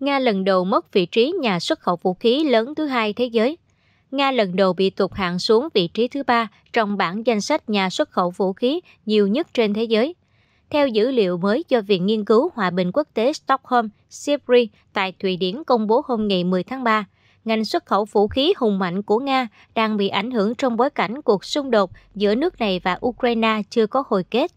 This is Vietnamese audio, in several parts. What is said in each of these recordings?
Nga lần đầu mất vị trí nhà xuất khẩu vũ khí lớn thứ hai thế giới. Nga lần đầu bị tụt hạng xuống vị trí thứ ba trong bảng danh sách nhà xuất khẩu vũ khí nhiều nhất trên thế giới. Theo dữ liệu mới do Viện Nghiên cứu Hòa bình Quốc tế Stockholm, SIPRI tại Thụy Điển công bố hôm ngày 10 tháng 3, ngành xuất khẩu vũ khí hùng mạnh của Nga đang bị ảnh hưởng trong bối cảnh cuộc xung đột giữa nước này và Ukraine chưa có hồi kết.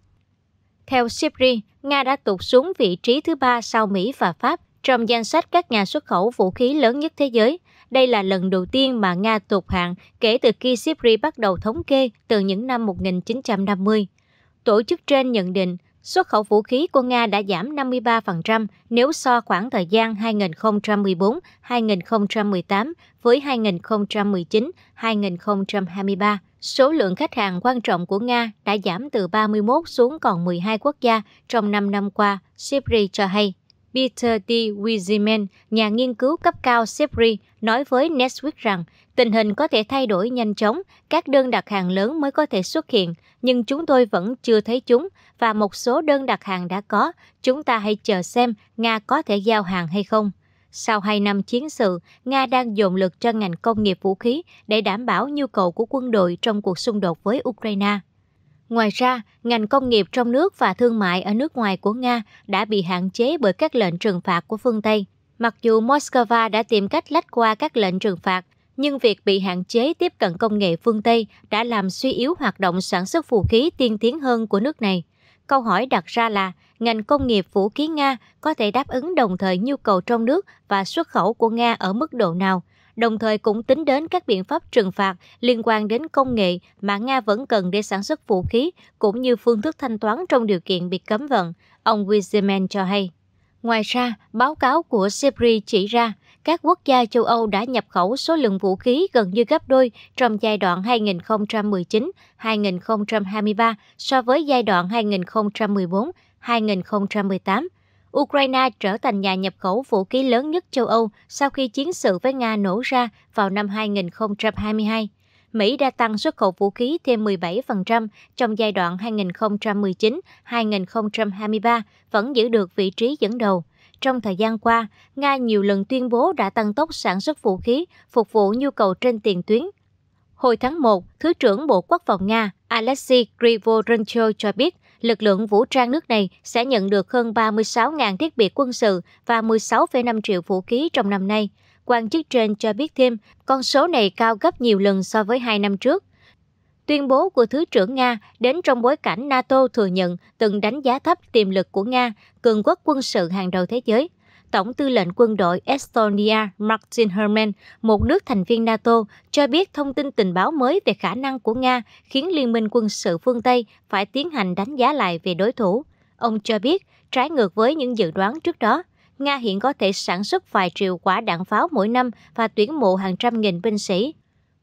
Theo SIPRI, Nga đã tụt xuống vị trí thứ ba sau Mỹ và Pháp trong danh sách các nhà xuất khẩu vũ khí lớn nhất thế giới. Đây là lần đầu tiên mà Nga tụt hạng kể từ khi Sibri bắt đầu thống kê từ những năm 1950. Tổ chức trên nhận định xuất khẩu vũ khí của Nga đã giảm 53% nếu so khoảng thời gian 2014-2018 với 2019-2023. Số lượng khách hàng quan trọng của Nga đã giảm từ 31 xuống còn 12 quốc gia trong 5 năm qua, Sibri cho hay. Peter D. Wizeman, nhà nghiên cứu cấp cao SEPRI, nói với Nextweek rằng tình hình có thể thay đổi nhanh chóng, các đơn đặt hàng lớn mới có thể xuất hiện, nhưng chúng tôi vẫn chưa thấy chúng và một số đơn đặt hàng đã có, chúng ta hãy chờ xem Nga có thể giao hàng hay không. Sau hai năm chiến sự, Nga đang dồn lực cho ngành công nghiệp vũ khí để đảm bảo nhu cầu của quân đội trong cuộc xung đột với Ukraine. Ngoài ra, ngành công nghiệp trong nước và thương mại ở nước ngoài của Nga đã bị hạn chế bởi các lệnh trừng phạt của phương Tây. Mặc dù Moscow đã tìm cách lách qua các lệnh trừng phạt, nhưng việc bị hạn chế tiếp cận công nghệ phương Tây đã làm suy yếu hoạt động sản xuất vũ khí tiên tiến hơn của nước này. Câu hỏi đặt ra là ngành công nghiệp vũ khí Nga có thể đáp ứng đồng thời nhu cầu trong nước và xuất khẩu của Nga ở mức độ nào? đồng thời cũng tính đến các biện pháp trừng phạt liên quan đến công nghệ mà Nga vẫn cần để sản xuất vũ khí cũng như phương thức thanh toán trong điều kiện bị cấm vận, ông Wiseman cho hay. Ngoài ra, báo cáo của Sipri chỉ ra các quốc gia châu Âu đã nhập khẩu số lượng vũ khí gần như gấp đôi trong giai đoạn 2019-2023 so với giai đoạn 2014-2018 Ukraine trở thành nhà nhập khẩu vũ khí lớn nhất châu Âu sau khi chiến sự với Nga nổ ra vào năm 2022. Mỹ đã tăng xuất khẩu vũ khí thêm 17% trong giai đoạn 2019-2023, vẫn giữ được vị trí dẫn đầu. Trong thời gian qua, Nga nhiều lần tuyên bố đã tăng tốc sản xuất vũ khí phục vụ nhu cầu trên tiền tuyến. Hồi tháng 1, Thứ trưởng Bộ Quốc phòng Nga Alexei Grivorenko cho biết lực lượng vũ trang nước này sẽ nhận được hơn 36.000 thiết bị quân sự và 16,5 triệu vũ khí trong năm nay. Quan chức trên cho biết thêm, con số này cao gấp nhiều lần so với hai năm trước. Tuyên bố của Thứ trưởng Nga đến trong bối cảnh NATO thừa nhận từng đánh giá thấp tiềm lực của Nga, cường quốc quân sự hàng đầu thế giới, Tổng tư lệnh quân đội Estonia Martin Herman, một nước thành viên NATO, cho biết thông tin tình báo mới về khả năng của Nga khiến Liên minh quân sự phương Tây phải tiến hành đánh giá lại về đối thủ. Ông cho biết, trái ngược với những dự đoán trước đó, Nga hiện có thể sản xuất vài triệu quả đạn pháo mỗi năm và tuyển mộ hàng trăm nghìn binh sĩ.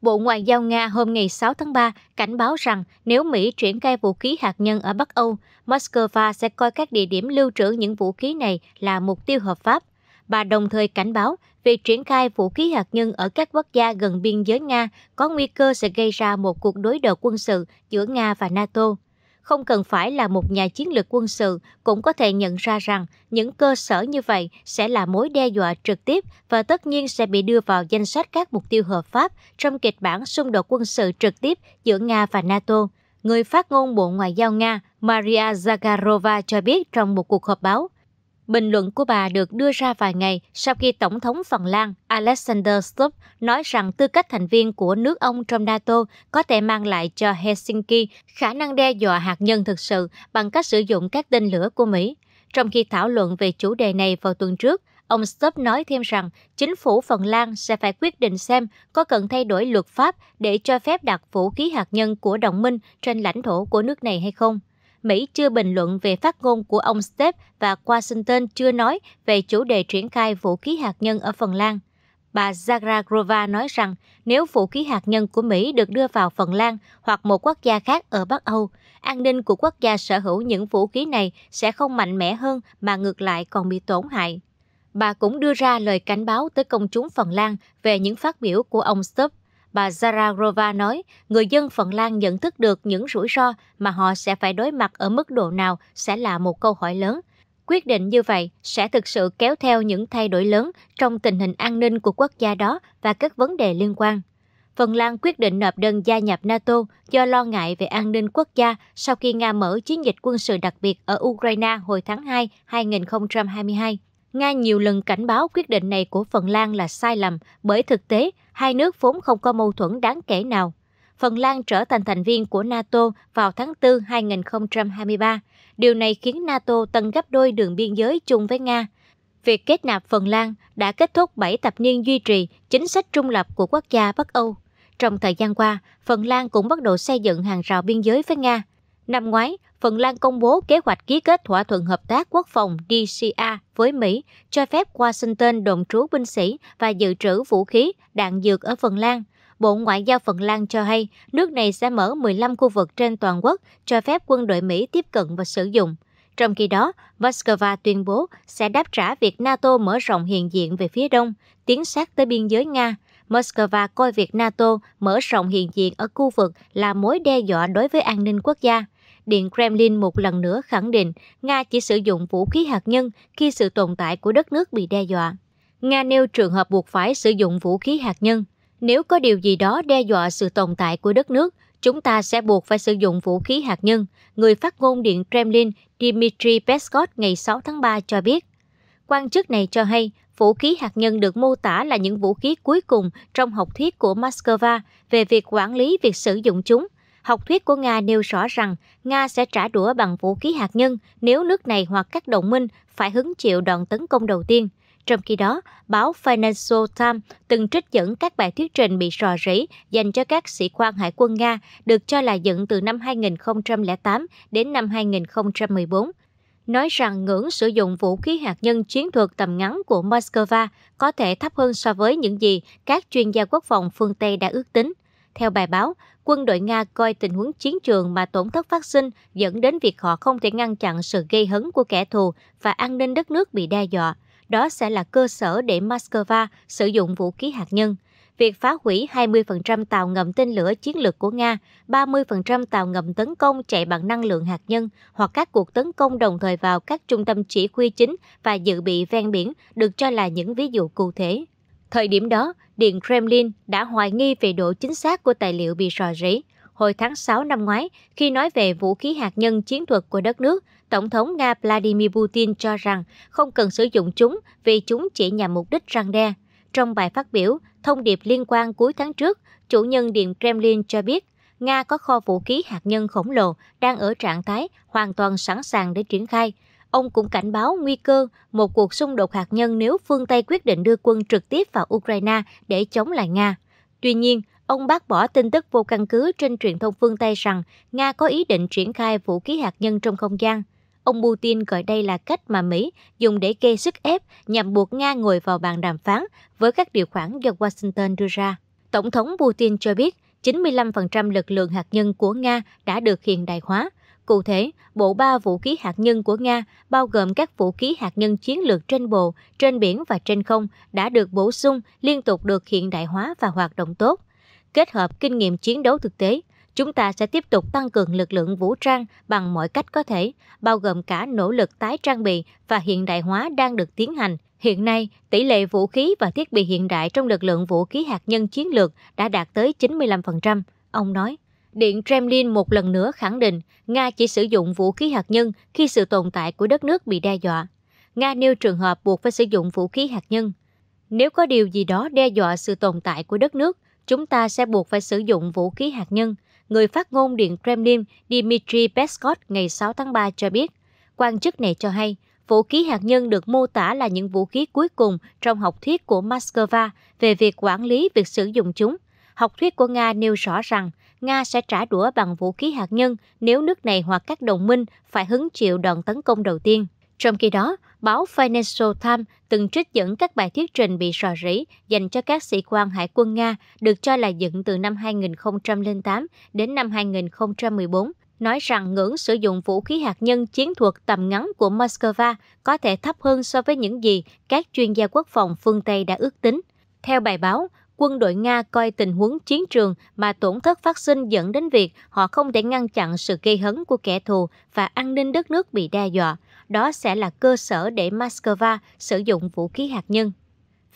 Bộ Ngoại giao Nga hôm ngày 6 tháng 3 cảnh báo rằng nếu Mỹ triển khai vũ khí hạt nhân ở Bắc Âu, Moscow sẽ coi các địa điểm lưu trữ những vũ khí này là mục tiêu hợp pháp. Bà đồng thời cảnh báo việc triển khai vũ khí hạt nhân ở các quốc gia gần biên giới Nga có nguy cơ sẽ gây ra một cuộc đối đầu quân sự giữa Nga và NATO không cần phải là một nhà chiến lược quân sự cũng có thể nhận ra rằng những cơ sở như vậy sẽ là mối đe dọa trực tiếp và tất nhiên sẽ bị đưa vào danh sách các mục tiêu hợp pháp trong kịch bản xung đột quân sự trực tiếp giữa Nga và NATO. Người phát ngôn Bộ Ngoại giao Nga Maria Zakharova cho biết trong một cuộc họp báo, Bình luận của bà được đưa ra vài ngày sau khi Tổng thống Phần Lan Alexander Stubb nói rằng tư cách thành viên của nước ông trong NATO có thể mang lại cho Helsinki khả năng đe dọa hạt nhân thực sự bằng cách sử dụng các tên lửa của Mỹ. Trong khi thảo luận về chủ đề này vào tuần trước, ông Stubb nói thêm rằng chính phủ Phần Lan sẽ phải quyết định xem có cần thay đổi luật pháp để cho phép đặt vũ khí hạt nhân của đồng minh trên lãnh thổ của nước này hay không. Mỹ chưa bình luận về phát ngôn của ông Step và Washington chưa nói về chủ đề triển khai vũ khí hạt nhân ở Phần Lan. Bà Zagrajova nói rằng nếu vũ khí hạt nhân của Mỹ được đưa vào Phần Lan hoặc một quốc gia khác ở Bắc Âu, an ninh của quốc gia sở hữu những vũ khí này sẽ không mạnh mẽ hơn mà ngược lại còn bị tổn hại. Bà cũng đưa ra lời cảnh báo tới công chúng Phần Lan về những phát biểu của ông Stubb bà Zaragova nói, người dân Phần Lan nhận thức được những rủi ro mà họ sẽ phải đối mặt ở mức độ nào sẽ là một câu hỏi lớn. Quyết định như vậy sẽ thực sự kéo theo những thay đổi lớn trong tình hình an ninh của quốc gia đó và các vấn đề liên quan. Phần Lan quyết định nộp đơn gia nhập NATO do lo ngại về an ninh quốc gia sau khi Nga mở chiến dịch quân sự đặc biệt ở Ukraine hồi tháng 2, 2022. Nga nhiều lần cảnh báo quyết định này của Phần Lan là sai lầm bởi thực tế hai nước vốn không có mâu thuẫn đáng kể nào. Phần Lan trở thành thành viên của NATO vào tháng 4 2023. Điều này khiến NATO tăng gấp đôi đường biên giới chung với Nga. Việc kết nạp Phần Lan đã kết thúc 7 thập niên duy trì chính sách trung lập của quốc gia Bắc Âu. Trong thời gian qua, Phần Lan cũng bắt đầu xây dựng hàng rào biên giới với Nga. Năm ngoái, Phần Lan công bố kế hoạch ký kết thỏa thuận hợp tác quốc phòng DCA với Mỹ, cho phép Washington đồn trú binh sĩ và dự trữ vũ khí, đạn dược ở Phần Lan. Bộ Ngoại giao Phần Lan cho hay nước này sẽ mở 15 khu vực trên toàn quốc cho phép quân đội Mỹ tiếp cận và sử dụng. Trong khi đó, Moscow tuyên bố sẽ đáp trả việc NATO mở rộng hiện diện về phía đông, tiến sát tới biên giới Nga. Moscow coi việc NATO mở rộng hiện diện ở khu vực là mối đe dọa đối với an ninh quốc gia – Điện Kremlin một lần nữa khẳng định Nga chỉ sử dụng vũ khí hạt nhân khi sự tồn tại của đất nước bị đe dọa. Nga nêu trường hợp buộc phải sử dụng vũ khí hạt nhân. Nếu có điều gì đó đe dọa sự tồn tại của đất nước, chúng ta sẽ buộc phải sử dụng vũ khí hạt nhân, người phát ngôn Điện Kremlin Dmitry Peskov ngày 6 tháng 3 cho biết. Quan chức này cho hay, vũ khí hạt nhân được mô tả là những vũ khí cuối cùng trong học thuyết của Moscow về việc quản lý việc sử dụng chúng – Học thuyết của Nga nêu rõ rằng Nga sẽ trả đũa bằng vũ khí hạt nhân nếu nước này hoặc các đồng minh phải hứng chịu đòn tấn công đầu tiên. Trong khi đó, báo Financial Times từng trích dẫn các bài thuyết trình bị rò rỉ dành cho các sĩ quan hải quân Nga được cho là dựng từ năm 2008 đến năm 2014 nói rằng ngưỡng sử dụng vũ khí hạt nhân chiến thuật tầm ngắn của Moscow có thể thấp hơn so với những gì các chuyên gia quốc phòng phương Tây đã ước tính – theo bài báo, quân đội Nga coi tình huống chiến trường mà tổn thất phát sinh dẫn đến việc họ không thể ngăn chặn sự gây hấn của kẻ thù và an ninh đất nước bị đe dọa. Đó sẽ là cơ sở để Moscow sử dụng vũ khí hạt nhân. Việc phá hủy 20% tàu ngầm tên lửa chiến lược của Nga, 30% tàu ngầm tấn công chạy bằng năng lượng hạt nhân hoặc các cuộc tấn công đồng thời vào các trung tâm chỉ huy chính và dự bị ven biển được cho là những ví dụ cụ thể. Thời điểm đó, Điện Kremlin đã hoài nghi về độ chính xác của tài liệu bị rò rỉ. Hồi tháng 6 năm ngoái, khi nói về vũ khí hạt nhân chiến thuật của đất nước, Tổng thống Nga Vladimir Putin cho rằng không cần sử dụng chúng vì chúng chỉ nhằm mục đích răng đe. Trong bài phát biểu, thông điệp liên quan cuối tháng trước, chủ nhân Điện Kremlin cho biết Nga có kho vũ khí hạt nhân khổng lồ đang ở trạng thái hoàn toàn sẵn sàng để triển khai – Ông cũng cảnh báo nguy cơ một cuộc xung đột hạt nhân nếu phương Tây quyết định đưa quân trực tiếp vào Ukraine để chống lại Nga. Tuy nhiên, ông bác bỏ tin tức vô căn cứ trên truyền thông phương Tây rằng Nga có ý định triển khai vũ khí hạt nhân trong không gian. Ông Putin gọi đây là cách mà Mỹ dùng để gây sức ép nhằm buộc Nga ngồi vào bàn đàm phán với các điều khoản do Washington đưa ra. Tổng thống Putin cho biết 95% lực lượng hạt nhân của Nga đã được hiện đại hóa, Cụ thể, bộ ba vũ khí hạt nhân của Nga, bao gồm các vũ khí hạt nhân chiến lược trên bộ, trên biển và trên không, đã được bổ sung, liên tục được hiện đại hóa và hoạt động tốt. Kết hợp kinh nghiệm chiến đấu thực tế, chúng ta sẽ tiếp tục tăng cường lực lượng vũ trang bằng mọi cách có thể, bao gồm cả nỗ lực tái trang bị và hiện đại hóa đang được tiến hành. Hiện nay, tỷ lệ vũ khí và thiết bị hiện đại trong lực lượng vũ khí hạt nhân chiến lược đã đạt tới 95%, ông nói. Điện Kremlin một lần nữa khẳng định Nga chỉ sử dụng vũ khí hạt nhân khi sự tồn tại của đất nước bị đe dọa. Nga nêu trường hợp buộc phải sử dụng vũ khí hạt nhân. Nếu có điều gì đó đe dọa sự tồn tại của đất nước, chúng ta sẽ buộc phải sử dụng vũ khí hạt nhân, người phát ngôn Điện Kremlin Dmitry Peskov ngày 6 tháng 3 cho biết. Quan chức này cho hay, vũ khí hạt nhân được mô tả là những vũ khí cuối cùng trong học thuyết của Moscow về việc quản lý việc sử dụng chúng. Học thuyết của Nga nêu rõ rằng Nga sẽ trả đũa bằng vũ khí hạt nhân nếu nước này hoặc các đồng minh phải hứng chịu đòn tấn công đầu tiên. Trong khi đó, báo Financial Times từng trích dẫn các bài thuyết trình bị rò rỉ dành cho các sĩ quan hải quân Nga được cho là dựng từ năm 2008 đến năm 2014, nói rằng ngưỡng sử dụng vũ khí hạt nhân chiến thuật tầm ngắn của Moscow có thể thấp hơn so với những gì các chuyên gia quốc phòng phương Tây đã ước tính. Theo bài báo, quân đội Nga coi tình huống chiến trường mà tổn thất phát sinh dẫn đến việc họ không thể ngăn chặn sự gây hấn của kẻ thù và an ninh đất nước bị đe dọa. Đó sẽ là cơ sở để Moscow sử dụng vũ khí hạt nhân.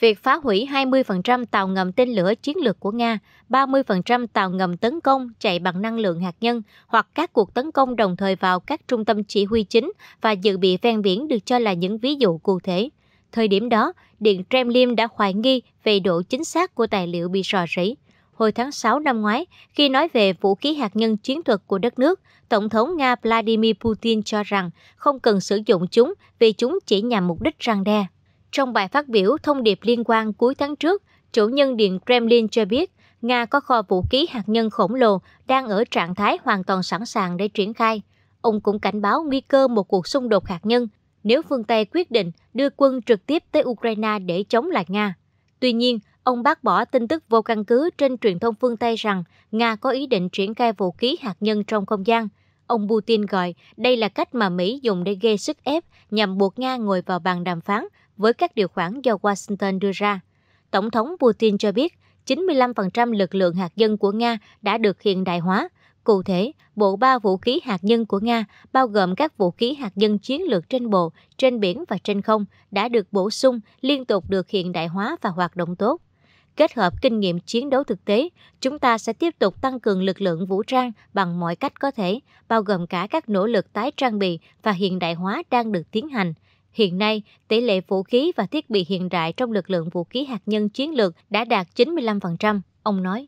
Việc phá hủy 20% tàu ngầm tên lửa chiến lược của Nga, 30% tàu ngầm tấn công chạy bằng năng lượng hạt nhân hoặc các cuộc tấn công đồng thời vào các trung tâm chỉ huy chính và dự bị ven biển được cho là những ví dụ cụ thể. Thời điểm đó, Điện Kremlin đã hoài nghi về độ chính xác của tài liệu bị rò rỉ. Hồi tháng 6 năm ngoái, khi nói về vũ khí hạt nhân chiến thuật của đất nước, Tổng thống Nga Vladimir Putin cho rằng không cần sử dụng chúng vì chúng chỉ nhằm mục đích răng đe. Trong bài phát biểu thông điệp liên quan cuối tháng trước, chủ nhân Điện Kremlin cho biết Nga có kho vũ khí hạt nhân khổng lồ đang ở trạng thái hoàn toàn sẵn sàng để triển khai. Ông cũng cảnh báo nguy cơ một cuộc xung đột hạt nhân nếu phương Tây quyết định đưa quân trực tiếp tới Ukraine để chống lại Nga. Tuy nhiên, ông bác bỏ tin tức vô căn cứ trên truyền thông phương Tây rằng Nga có ý định triển khai vũ khí hạt nhân trong không gian. Ông Putin gọi đây là cách mà Mỹ dùng để gây sức ép nhằm buộc Nga ngồi vào bàn đàm phán với các điều khoản do Washington đưa ra. Tổng thống Putin cho biết 95% lực lượng hạt nhân của Nga đã được hiện đại hóa Cụ thể, bộ ba vũ khí hạt nhân của Nga, bao gồm các vũ khí hạt nhân chiến lược trên bộ, trên biển và trên không, đã được bổ sung, liên tục được hiện đại hóa và hoạt động tốt. Kết hợp kinh nghiệm chiến đấu thực tế, chúng ta sẽ tiếp tục tăng cường lực lượng vũ trang bằng mọi cách có thể, bao gồm cả các nỗ lực tái trang bị và hiện đại hóa đang được tiến hành. Hiện nay, tỷ lệ vũ khí và thiết bị hiện đại trong lực lượng vũ khí hạt nhân chiến lược đã đạt 95%, ông nói.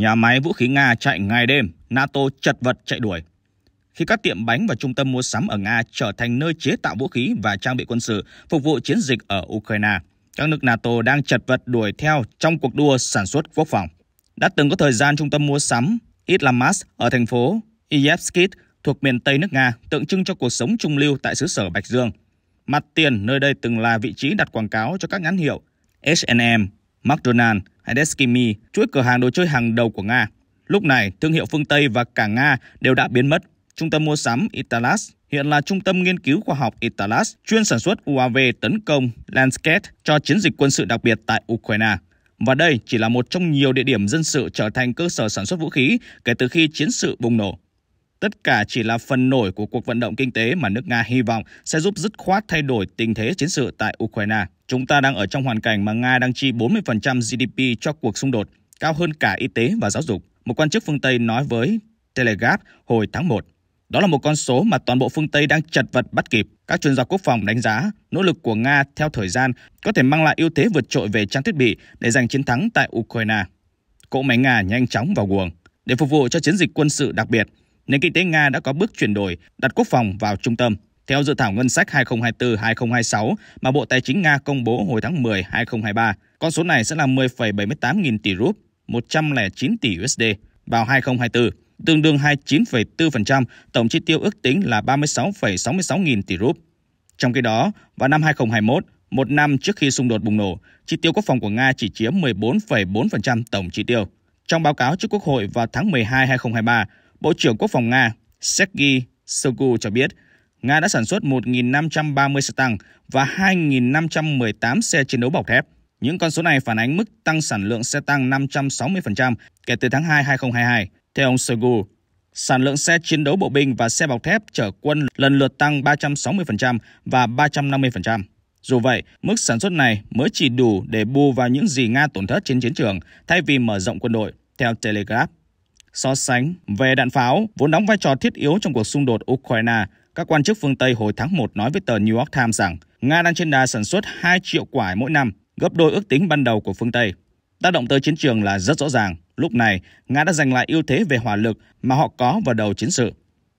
Nhà máy vũ khí Nga chạy ngày đêm, NATO chật vật chạy đuổi. Khi các tiệm bánh và trung tâm mua sắm ở Nga trở thành nơi chế tạo vũ khí và trang bị quân sự phục vụ chiến dịch ở Ukraine, các nước NATO đang chật vật đuổi theo trong cuộc đua sản xuất quốc phòng. Đã từng có thời gian trung tâm mua sắm Islamas ở thành phố Iyevskit thuộc miền Tây nước Nga tượng trưng cho cuộc sống trung lưu tại xứ sở Bạch Dương. Mặt tiền nơi đây từng là vị trí đặt quảng cáo cho các nhãn hiệu H&M, McDonald's, Adeskimi, chuỗi cửa hàng đồ chơi hàng đầu của Nga. Lúc này, thương hiệu phương Tây và cả Nga đều đã biến mất. Trung tâm mua sắm Italas hiện là trung tâm nghiên cứu khoa học Italas chuyên sản xuất UAV tấn công Lancet cho chiến dịch quân sự đặc biệt tại Ukraine. Và đây chỉ là một trong nhiều địa điểm dân sự trở thành cơ sở sản xuất vũ khí kể từ khi chiến sự bùng nổ. Tất cả chỉ là phần nổi của cuộc vận động kinh tế mà nước Nga hy vọng sẽ giúp dứt khoát thay đổi tình thế chiến sự tại Ukraine. Chúng ta đang ở trong hoàn cảnh mà Nga đang chi 40% GDP cho cuộc xung đột, cao hơn cả y tế và giáo dục. Một quan chức phương Tây nói với Telegraph hồi tháng 1. Đó là một con số mà toàn bộ phương Tây đang chật vật bắt kịp. Các chuyên gia quốc phòng đánh giá nỗ lực của Nga theo thời gian có thể mang lại ưu thế vượt trội về trang thiết bị để giành chiến thắng tại Ukraine. Cỗ máy Nga nhanh chóng vào guồng. Để phục vụ cho chiến dịch quân sự đặc biệt, nền kinh tế Nga đã có bước chuyển đổi, đặt quốc phòng vào trung tâm. Theo dự thảo ngân sách 2024-2026 mà Bộ Tài chính Nga công bố hồi tháng 10 2023, con số này sẽ là 10,78 nghìn tỷ rúp, 109 tỷ USD vào 2024, tương đương 29,4%, tổng chi tiêu ước tính là 36,66 nghìn tỷ rúp. Trong khi đó, vào năm 2021, một năm trước khi xung đột bùng nổ, chi tiêu quốc phòng của Nga chỉ chiếm 14,4% tổng chi tiêu. Trong báo cáo trước Quốc hội vào tháng 12 2023, Bộ trưởng Quốc phòng Nga Sergei Shoigu cho biết, Nga đã sản xuất 1.530 xe tăng và 2.518 xe chiến đấu bọc thép. Những con số này phản ánh mức tăng sản lượng xe tăng 560% kể từ tháng 2 2022. Theo ông Shoigu, sản lượng xe chiến đấu bộ binh và xe bọc thép chở quân lần lượt tăng 360% và 350%. Dù vậy, mức sản xuất này mới chỉ đủ để bù vào những gì Nga tổn thất trên chiến trường thay vì mở rộng quân đội, theo Telegraph. So sánh về đạn pháo, vốn đóng vai trò thiết yếu trong cuộc xung đột Ukraine, các quan chức phương Tây hồi tháng 1 nói với tờ New York Times rằng Nga đang trên đà sản xuất 2 triệu quả mỗi năm, gấp đôi ước tính ban đầu của phương Tây. Tác động tới chiến trường là rất rõ ràng. Lúc này, Nga đã giành lại ưu thế về hỏa lực mà họ có vào đầu chiến sự.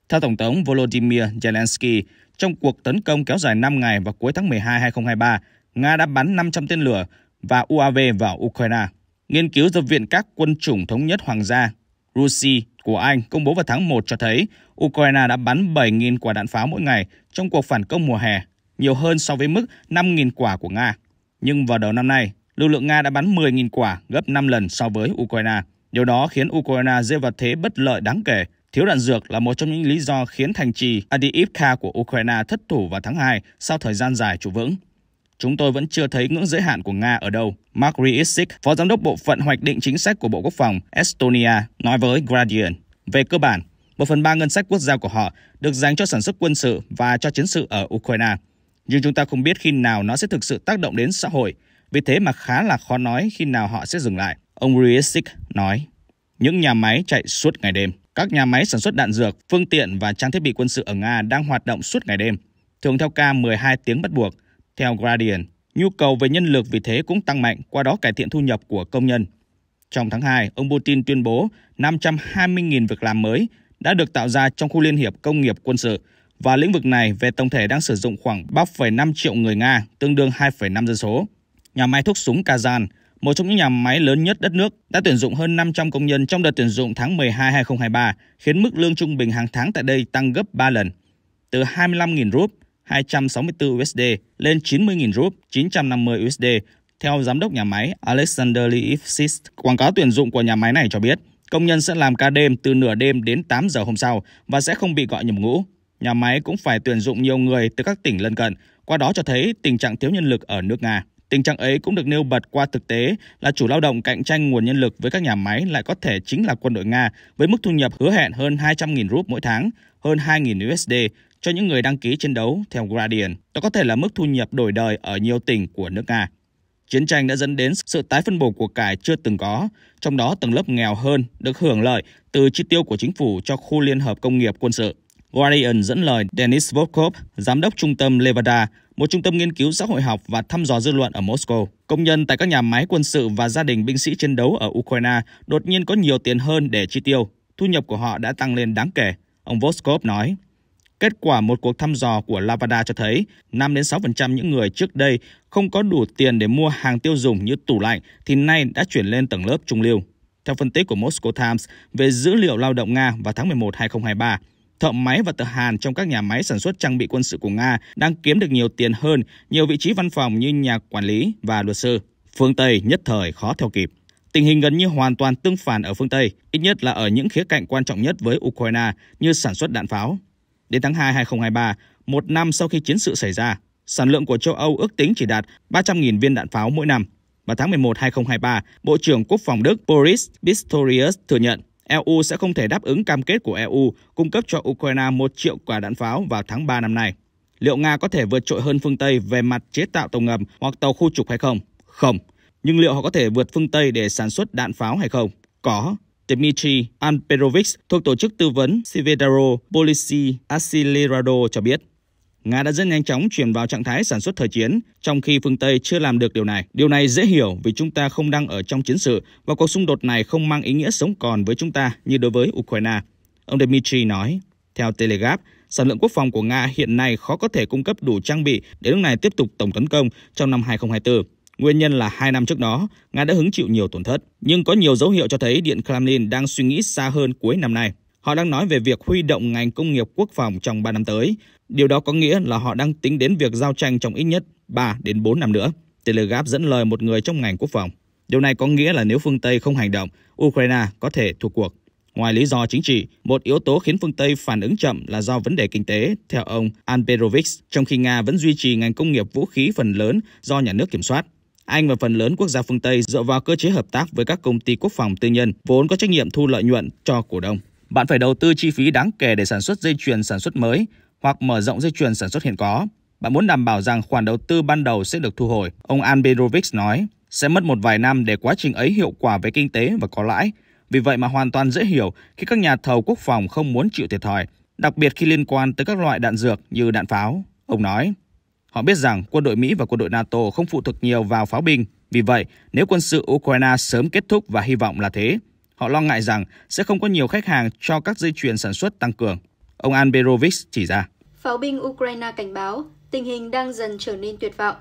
Theo Tổng thống Volodymyr Zelensky, trong cuộc tấn công kéo dài 5 ngày vào cuối tháng 12 2023, Nga đã bắn 500 tên lửa và UAV vào Ukraine. Nghiên cứu do Viện các quân chủng thống nhất Hoàng gia Rusi của Anh công bố vào tháng 1 cho thấy Ukraine đã bắn 7.000 quả đạn pháo mỗi ngày trong cuộc phản công mùa hè, nhiều hơn so với mức 5.000 quả của Nga. Nhưng vào đầu năm nay, lực lượng Nga đã bắn 10.000 quả, gấp 5 lần so với Ukraine. Điều đó khiến Ukraine rơi vào thế bất lợi đáng kể. Thiếu đạn dược là một trong những lý do khiến thành trì Adiivka của Ukraine thất thủ vào tháng 2 sau thời gian dài trụ vững chúng tôi vẫn chưa thấy ngưỡng giới hạn của Nga ở đâu. Mark Riesik, Phó Giám đốc Bộ phận Hoạch định Chính sách của Bộ Quốc phòng Estonia, nói với Guardian. Về cơ bản, một phần ba ngân sách quốc gia của họ được dành cho sản xuất quân sự và cho chiến sự ở Ukraine. Nhưng chúng ta không biết khi nào nó sẽ thực sự tác động đến xã hội, vì thế mà khá là khó nói khi nào họ sẽ dừng lại. Ông Riesik nói, những nhà máy chạy suốt ngày đêm. Các nhà máy sản xuất đạn dược, phương tiện và trang thiết bị quân sự ở Nga đang hoạt động suốt ngày đêm, thường theo ca 12 tiếng bắt buộc – theo Guardian, nhu cầu về nhân lực vì thế cũng tăng mạnh, qua đó cải thiện thu nhập của công nhân. Trong tháng 2, ông Putin tuyên bố 520.000 việc làm mới đã được tạo ra trong khu Liên hiệp Công nghiệp Quân sự và lĩnh vực này về tổng thể đang sử dụng khoảng 3,5 triệu người Nga, tương đương 2,5 dân số. Nhà máy thuốc súng Kazan, một trong những nhà máy lớn nhất đất nước, đã tuyển dụng hơn 500 công nhân trong đợt tuyển dụng tháng 12 2023, khiến mức lương trung bình hàng tháng tại đây tăng gấp 3 lần, từ 25.000 rúp 264 USD lên 90.000 rup 950 USD theo giám đốc nhà máy Alexander Lipsis. Quảng cáo tuyển dụng của nhà máy này cho biết, công nhân sẽ làm ca đêm từ nửa đêm đến 8 giờ hôm sau và sẽ không bị gọi nhầm ngũ. Nhà máy cũng phải tuyển dụng nhiều người từ các tỉnh lân cận, qua đó cho thấy tình trạng thiếu nhân lực ở nước Nga. Tình trạng ấy cũng được nêu bật qua thực tế là chủ lao động cạnh tranh nguồn nhân lực với các nhà máy lại có thể chính là quân đội Nga với mức thu nhập hứa hẹn hơn 200.000 rúp mỗi tháng, hơn 2.000 USD, cho những người đăng ký chiến đấu theo Gradient. Đó có thể là mức thu nhập đổi đời ở nhiều tỉnh của nước Nga. Chiến tranh đã dẫn đến sự tái phân bổ của cải chưa từng có, trong đó tầng lớp nghèo hơn được hưởng lợi từ chi tiêu của chính phủ cho khu liên hợp công nghiệp quân sự. Guardian dẫn lời Denis Volkov, giám đốc trung tâm Levada, một trung tâm nghiên cứu xã hội học và thăm dò dư luận ở Moscow. Công nhân tại các nhà máy quân sự và gia đình binh sĩ chiến đấu ở Ukraine đột nhiên có nhiều tiền hơn để chi tiêu. Thu nhập của họ đã tăng lên đáng kể, ông Volkov nói. Kết quả một cuộc thăm dò của Lavada cho thấy 5 đến 6% những người trước đây không có đủ tiền để mua hàng tiêu dùng như tủ lạnh thì nay đã chuyển lên tầng lớp trung lưu. Theo phân tích của Moscow Times về dữ liệu lao động Nga vào tháng 11 2023, thợ máy và thợ hàn trong các nhà máy sản xuất trang bị quân sự của Nga đang kiếm được nhiều tiền hơn nhiều vị trí văn phòng như nhà quản lý và luật sư. Phương Tây nhất thời khó theo kịp. Tình hình gần như hoàn toàn tương phản ở phương Tây, ít nhất là ở những khía cạnh quan trọng nhất với Ukraine như sản xuất đạn pháo. Đến tháng 2 2023, một năm sau khi chiến sự xảy ra, sản lượng của châu Âu ước tính chỉ đạt 300.000 viên đạn pháo mỗi năm. Vào tháng 11 2023, Bộ trưởng Quốc phòng Đức Boris Pistorius thừa nhận EU sẽ không thể đáp ứng cam kết của EU cung cấp cho Ukraine 1 triệu quả đạn pháo vào tháng 3 năm nay. Liệu Nga có thể vượt trội hơn phương Tây về mặt chế tạo tàu ngầm hoặc tàu khu trục hay không? Không. Nhưng liệu họ có thể vượt phương Tây để sản xuất đạn pháo hay không? Có. Dmitry Anperovich thuộc tổ chức tư vấn Sivedaro Policy Accelerado cho biết. Nga đã rất nhanh chóng chuyển vào trạng thái sản xuất thời chiến, trong khi phương Tây chưa làm được điều này. Điều này dễ hiểu vì chúng ta không đang ở trong chiến sự và cuộc xung đột này không mang ý nghĩa sống còn với chúng ta như đối với Ukraine. Ông Dmitry nói, theo Telegraph, sản lượng quốc phòng của Nga hiện nay khó có thể cung cấp đủ trang bị để nước này tiếp tục tổng tấn công trong năm 2024. Nguyên nhân là hai năm trước đó, Nga đã hứng chịu nhiều tổn thất, nhưng có nhiều dấu hiệu cho thấy Điện Kremlin đang suy nghĩ xa hơn cuối năm nay. Họ đang nói về việc huy động ngành công nghiệp quốc phòng trong 3 năm tới. Điều đó có nghĩa là họ đang tính đến việc giao tranh trong ít nhất 3 đến 4 năm nữa. Telegraph dẫn lời một người trong ngành quốc phòng. Điều này có nghĩa là nếu phương Tây không hành động, Ukraine có thể thua cuộc. Ngoài lý do chính trị, một yếu tố khiến phương Tây phản ứng chậm là do vấn đề kinh tế, theo ông Anperovich, trong khi Nga vẫn duy trì ngành công nghiệp vũ khí phần lớn do nhà nước kiểm soát. Anh và phần lớn quốc gia phương Tây dựa vào cơ chế hợp tác với các công ty quốc phòng tư nhân vốn có trách nhiệm thu lợi nhuận cho cổ đông. Bạn phải đầu tư chi phí đáng kể để sản xuất dây chuyền sản xuất mới hoặc mở rộng dây chuyền sản xuất hiện có. Bạn muốn đảm bảo rằng khoản đầu tư ban đầu sẽ được thu hồi, ông Anberovic nói, sẽ mất một vài năm để quá trình ấy hiệu quả về kinh tế và có lãi. Vì vậy mà hoàn toàn dễ hiểu khi các nhà thầu quốc phòng không muốn chịu thiệt thòi, đặc biệt khi liên quan tới các loại đạn dược như đạn pháo. Ông nói, Họ biết rằng quân đội Mỹ và quân đội NATO không phụ thuộc nhiều vào pháo binh. Vì vậy, nếu quân sự Ukraine sớm kết thúc và hy vọng là thế, họ lo ngại rằng sẽ không có nhiều khách hàng cho các dây chuyền sản xuất tăng cường. Ông Anberovich chỉ ra. Pháo binh Ukraine cảnh báo tình hình đang dần trở nên tuyệt vọng.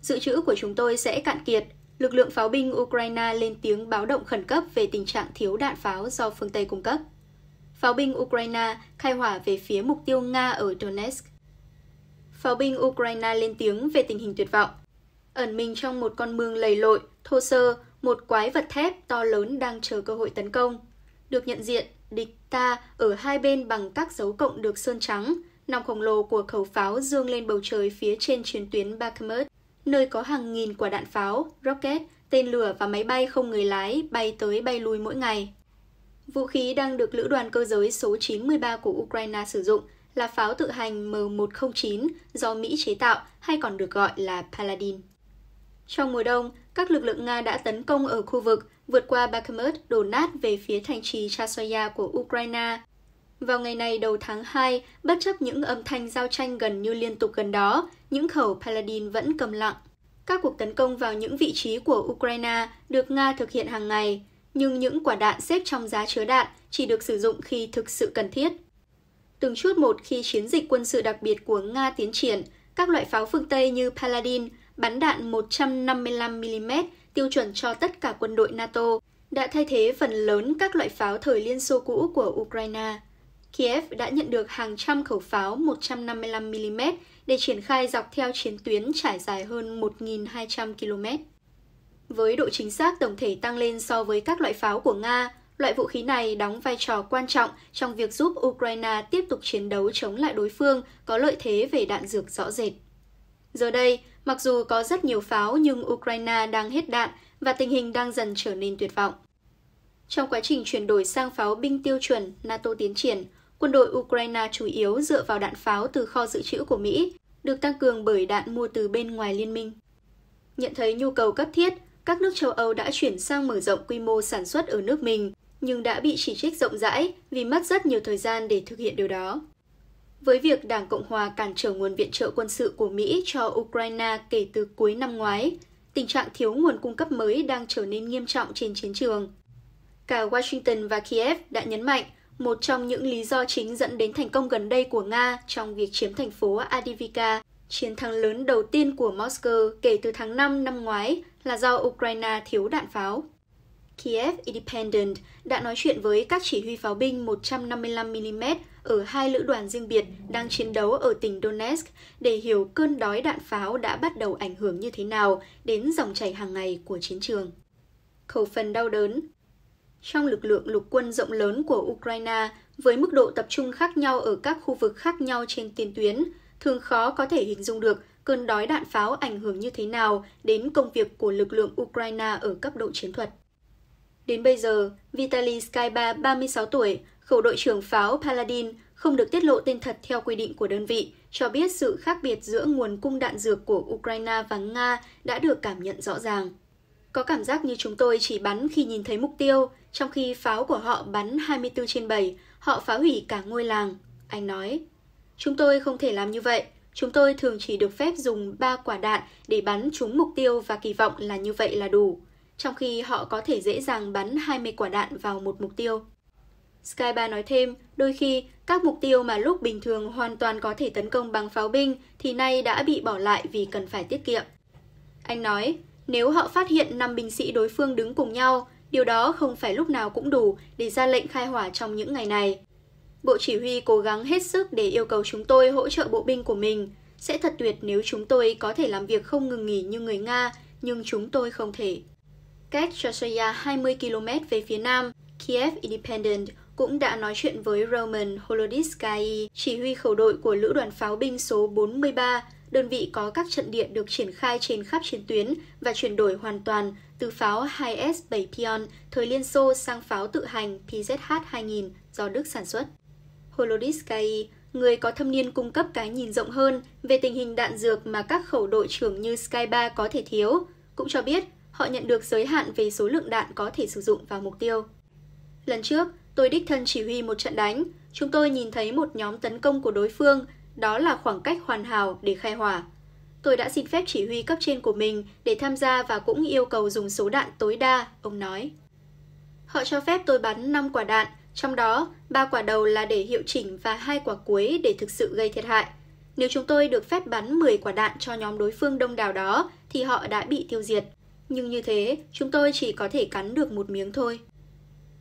Dự trữ của chúng tôi sẽ cạn kiệt. Lực lượng pháo binh Ukraine lên tiếng báo động khẩn cấp về tình trạng thiếu đạn pháo do phương Tây cung cấp. Pháo binh Ukraine khai hỏa về phía mục tiêu Nga ở Donetsk pháo binh Ukraine lên tiếng về tình hình tuyệt vọng. Ẩn mình trong một con mương lầy lội, thô sơ, một quái vật thép to lớn đang chờ cơ hội tấn công. Được nhận diện, địch ta ở hai bên bằng các dấu cộng được sơn trắng, nòng khổng lồ của khẩu pháo dương lên bầu trời phía trên chiến tuyến Bakhmut, nơi có hàng nghìn quả đạn pháo, rocket, tên lửa và máy bay không người lái bay tới bay lui mỗi ngày. Vũ khí đang được lữ đoàn cơ giới số 93 của Ukraine sử dụng là pháo tự hành M109 do Mỹ chế tạo hay còn được gọi là Paladin. Trong mùa đông, các lực lượng Nga đã tấn công ở khu vực, vượt qua Bakhmut đổ nát về phía thành trì Chasoya của Ukraine. Vào ngày này đầu tháng 2, bất chấp những âm thanh giao tranh gần như liên tục gần đó, những khẩu Paladin vẫn cầm lặng. Các cuộc tấn công vào những vị trí của Ukraine được Nga thực hiện hàng ngày, nhưng những quả đạn xếp trong giá chứa đạn chỉ được sử dụng khi thực sự cần thiết. Từng chút một khi chiến dịch quân sự đặc biệt của Nga tiến triển, các loại pháo phương Tây như Paladin, bắn đạn 155mm tiêu chuẩn cho tất cả quân đội NATO, đã thay thế phần lớn các loại pháo thời Liên Xô cũ của Ukraine. Kiev đã nhận được hàng trăm khẩu pháo 155mm để triển khai dọc theo chiến tuyến trải dài hơn 1.200 km. Với độ chính xác tổng thể tăng lên so với các loại pháo của Nga, Loại vũ khí này đóng vai trò quan trọng trong việc giúp Ukraine tiếp tục chiến đấu chống lại đối phương có lợi thế về đạn dược rõ rệt. Giờ đây, mặc dù có rất nhiều pháo nhưng Ukraine đang hết đạn và tình hình đang dần trở nên tuyệt vọng. Trong quá trình chuyển đổi sang pháo binh tiêu chuẩn NATO tiến triển, quân đội Ukraine chủ yếu dựa vào đạn pháo từ kho dự trữ của Mỹ, được tăng cường bởi đạn mua từ bên ngoài liên minh. Nhận thấy nhu cầu cấp thiết, các nước châu Âu đã chuyển sang mở rộng quy mô sản xuất ở nước mình nhưng đã bị chỉ trích rộng rãi vì mất rất nhiều thời gian để thực hiện điều đó. Với việc Đảng Cộng Hòa cản trở nguồn viện trợ quân sự của Mỹ cho Ukraine kể từ cuối năm ngoái, tình trạng thiếu nguồn cung cấp mới đang trở nên nghiêm trọng trên chiến trường. Cả Washington và Kiev đã nhấn mạnh một trong những lý do chính dẫn đến thành công gần đây của Nga trong việc chiếm thành phố Adivka, chiến thắng lớn đầu tiên của Moscow kể từ tháng 5 năm ngoái là do Ukraine thiếu đạn pháo. Kiev Independent đã nói chuyện với các chỉ huy pháo binh 155mm ở hai lữ đoàn riêng biệt đang chiến đấu ở tỉnh Donetsk để hiểu cơn đói đạn pháo đã bắt đầu ảnh hưởng như thế nào đến dòng chảy hàng ngày của chiến trường. Khẩu phần đau đớn Trong lực lượng lục quân rộng lớn của Ukraine, với mức độ tập trung khác nhau ở các khu vực khác nhau trên tiền tuyến, thường khó có thể hình dung được cơn đói đạn pháo ảnh hưởng như thế nào đến công việc của lực lượng Ukraine ở cấp độ chiến thuật. Đến bây giờ, Vitaly Skyba, 36 tuổi, khẩu đội trưởng pháo Paladin, không được tiết lộ tên thật theo quy định của đơn vị, cho biết sự khác biệt giữa nguồn cung đạn dược của Ukraine và Nga đã được cảm nhận rõ ràng. Có cảm giác như chúng tôi chỉ bắn khi nhìn thấy mục tiêu, trong khi pháo của họ bắn 24 trên 7, họ phá hủy cả ngôi làng, anh nói. Chúng tôi không thể làm như vậy, chúng tôi thường chỉ được phép dùng 3 quả đạn để bắn trúng mục tiêu và kỳ vọng là như vậy là đủ trong khi họ có thể dễ dàng bắn 20 quả đạn vào một mục tiêu. Skyba nói thêm, đôi khi các mục tiêu mà lúc bình thường hoàn toàn có thể tấn công bằng pháo binh thì nay đã bị bỏ lại vì cần phải tiết kiệm. Anh nói, nếu họ phát hiện 5 binh sĩ đối phương đứng cùng nhau, điều đó không phải lúc nào cũng đủ để ra lệnh khai hỏa trong những ngày này. Bộ chỉ huy cố gắng hết sức để yêu cầu chúng tôi hỗ trợ bộ binh của mình. Sẽ thật tuyệt nếu chúng tôi có thể làm việc không ngừng nghỉ như người Nga, nhưng chúng tôi không thể. Cách Chashaya 20 km về phía nam, Kiev Independent cũng đã nói chuyện với Roman Holoditsky, chỉ huy khẩu đội của lữ đoàn pháo binh số 43, đơn vị có các trận địa được triển khai trên khắp chiến tuyến và chuyển đổi hoàn toàn từ pháo 2S-7 Pion thời Liên Xô sang pháo tự hành PZH-2000 do Đức sản xuất. Holoditsky, người có thâm niên cung cấp cái nhìn rộng hơn về tình hình đạn dược mà các khẩu đội trưởng như Sky 3 có thể thiếu, cũng cho biết họ nhận được giới hạn về số lượng đạn có thể sử dụng vào mục tiêu. Lần trước, tôi đích thân chỉ huy một trận đánh, chúng tôi nhìn thấy một nhóm tấn công của đối phương, đó là khoảng cách hoàn hảo để khai hỏa. Tôi đã xin phép chỉ huy cấp trên của mình để tham gia và cũng yêu cầu dùng số đạn tối đa, ông nói. Họ cho phép tôi bắn 5 quả đạn, trong đó 3 quả đầu là để hiệu chỉnh và 2 quả cuối để thực sự gây thiệt hại. Nếu chúng tôi được phép bắn 10 quả đạn cho nhóm đối phương đông đảo đó thì họ đã bị tiêu diệt. Nhưng như thế, chúng tôi chỉ có thể cắn được một miếng thôi.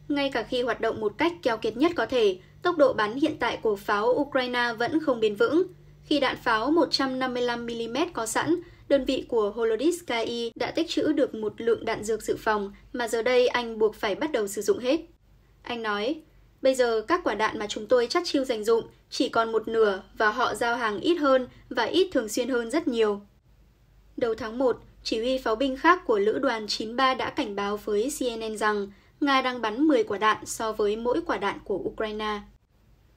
Ngay cả khi hoạt động một cách keo kiệt nhất có thể, tốc độ bắn hiện tại của pháo Ukraine vẫn không bền vững. Khi đạn pháo 155mm có sẵn, đơn vị của Holodisky đã tích trữ được một lượng đạn dược dự phòng mà giờ đây anh buộc phải bắt đầu sử dụng hết. Anh nói, bây giờ các quả đạn mà chúng tôi chắc chiêu dành dụng chỉ còn một nửa và họ giao hàng ít hơn và ít thường xuyên hơn rất nhiều. Đầu tháng 1, chỉ huy pháo binh khác của Lữ đoàn 93 đã cảnh báo với CNN rằng Nga đang bắn 10 quả đạn so với mỗi quả đạn của Ukraine.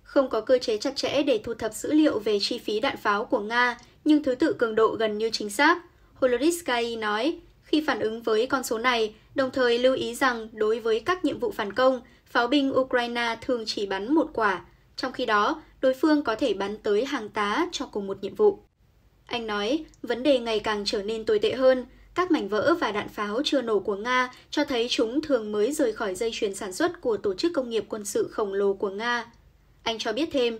Không có cơ chế chặt chẽ để thu thập dữ liệu về chi phí đạn pháo của Nga, nhưng thứ tự cường độ gần như chính xác, Holoditsky nói, khi phản ứng với con số này, đồng thời lưu ý rằng đối với các nhiệm vụ phản công, pháo binh Ukraine thường chỉ bắn một quả, trong khi đó đối phương có thể bắn tới hàng tá cho cùng một nhiệm vụ. Anh nói, vấn đề ngày càng trở nên tồi tệ hơn. Các mảnh vỡ và đạn pháo chưa nổ của Nga cho thấy chúng thường mới rời khỏi dây chuyền sản xuất của tổ chức công nghiệp quân sự khổng lồ của Nga. Anh cho biết thêm,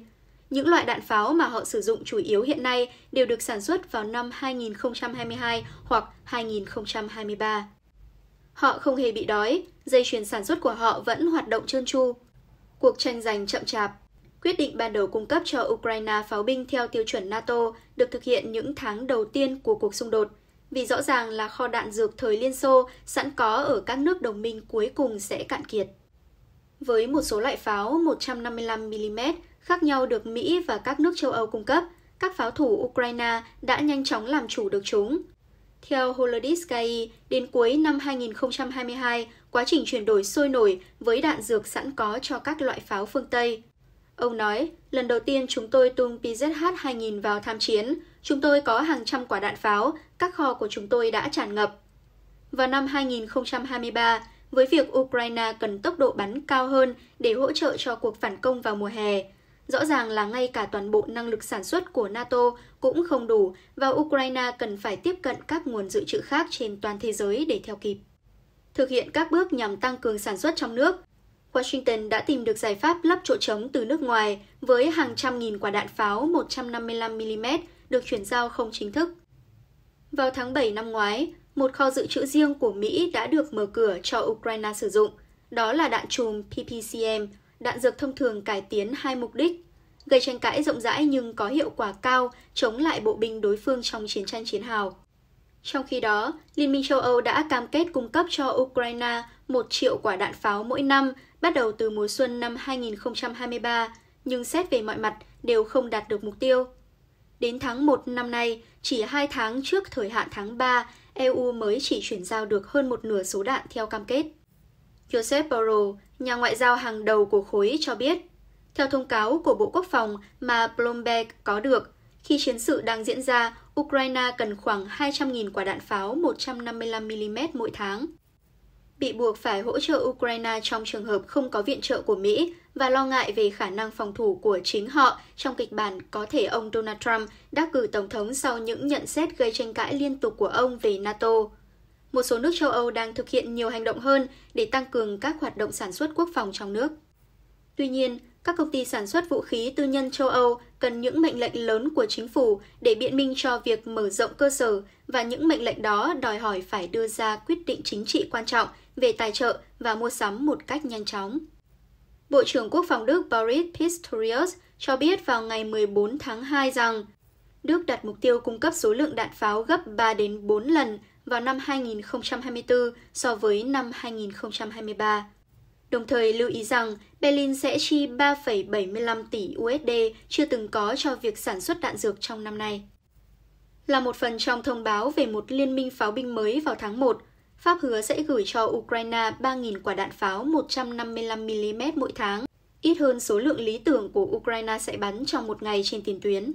những loại đạn pháo mà họ sử dụng chủ yếu hiện nay đều được sản xuất vào năm 2022 hoặc 2023. Họ không hề bị đói, dây chuyền sản xuất của họ vẫn hoạt động trơn tru. Cuộc tranh giành chậm chạp, Quyết định ban đầu cung cấp cho Ukraine pháo binh theo tiêu chuẩn NATO được thực hiện những tháng đầu tiên của cuộc xung đột, vì rõ ràng là kho đạn dược thời Liên Xô sẵn có ở các nước đồng minh cuối cùng sẽ cạn kiệt. Với một số loại pháo 155mm khác nhau được Mỹ và các nước châu Âu cung cấp, các pháo thủ Ukraine đã nhanh chóng làm chủ được chúng. Theo Holoditsky, đến cuối năm 2022, quá trình chuyển đổi sôi nổi với đạn dược sẵn có cho các loại pháo phương Tây – Ông nói, lần đầu tiên chúng tôi tung PZH-2000 vào tham chiến, chúng tôi có hàng trăm quả đạn pháo, các kho của chúng tôi đã tràn ngập. Vào năm 2023, với việc Ukraine cần tốc độ bắn cao hơn để hỗ trợ cho cuộc phản công vào mùa hè, rõ ràng là ngay cả toàn bộ năng lực sản xuất của NATO cũng không đủ và Ukraine cần phải tiếp cận các nguồn dự trữ khác trên toàn thế giới để theo kịp. Thực hiện các bước nhằm tăng cường sản xuất trong nước, Washington đã tìm được giải pháp lắp chỗ trống từ nước ngoài với hàng trăm nghìn quả đạn pháo 155mm được chuyển giao không chính thức. Vào tháng 7 năm ngoái, một kho dự trữ riêng của Mỹ đã được mở cửa cho Ukraine sử dụng, đó là đạn chùm PPCM, đạn dược thông thường cải tiến hai mục đích, gây tranh cãi rộng rãi nhưng có hiệu quả cao chống lại bộ binh đối phương trong chiến tranh chiến hào. Trong khi đó, Liên minh châu Âu đã cam kết cung cấp cho Ukraine một triệu quả đạn pháo mỗi năm bắt đầu từ mùa xuân năm 2023, nhưng xét về mọi mặt đều không đạt được mục tiêu. Đến tháng 1 năm nay, chỉ 2 tháng trước thời hạn tháng 3, EU mới chỉ chuyển giao được hơn một nửa số đạn theo cam kết. Joseph Borrell, nhà ngoại giao hàng đầu của khối cho biết, theo thông cáo của Bộ Quốc phòng mà Bloomberg có được, khi chiến sự đang diễn ra, Ukraine cần khoảng 200.000 quả đạn pháo 155mm mỗi tháng – bị buộc phải hỗ trợ Ukraine trong trường hợp không có viện trợ của Mỹ và lo ngại về khả năng phòng thủ của chính họ trong kịch bản có thể ông Donald Trump đắc cử tổng thống sau những nhận xét gây tranh cãi liên tục của ông về NATO. Một số nước châu Âu đang thực hiện nhiều hành động hơn để tăng cường các hoạt động sản xuất quốc phòng trong nước. Tuy nhiên, các công ty sản xuất vũ khí tư nhân châu Âu cần những mệnh lệnh lớn của chính phủ để biện minh cho việc mở rộng cơ sở và những mệnh lệnh đó đòi hỏi phải đưa ra quyết định chính trị quan trọng về tài trợ và mua sắm một cách nhanh chóng. Bộ trưởng Quốc phòng Đức Boris Pistorius cho biết vào ngày 14 tháng 2 rằng Đức đặt mục tiêu cung cấp số lượng đạn pháo gấp 3 đến 4 lần vào năm 2024 so với năm 2023. Đồng thời lưu ý rằng Berlin sẽ chi 3,75 tỷ USD chưa từng có cho việc sản xuất đạn dược trong năm nay. Là một phần trong thông báo về một liên minh pháo binh mới vào tháng 1, Pháp hứa sẽ gửi cho Ukraine 3.000 quả đạn pháo 155mm mỗi tháng, ít hơn số lượng lý tưởng của Ukraine sẽ bắn trong một ngày trên tiền tuyến.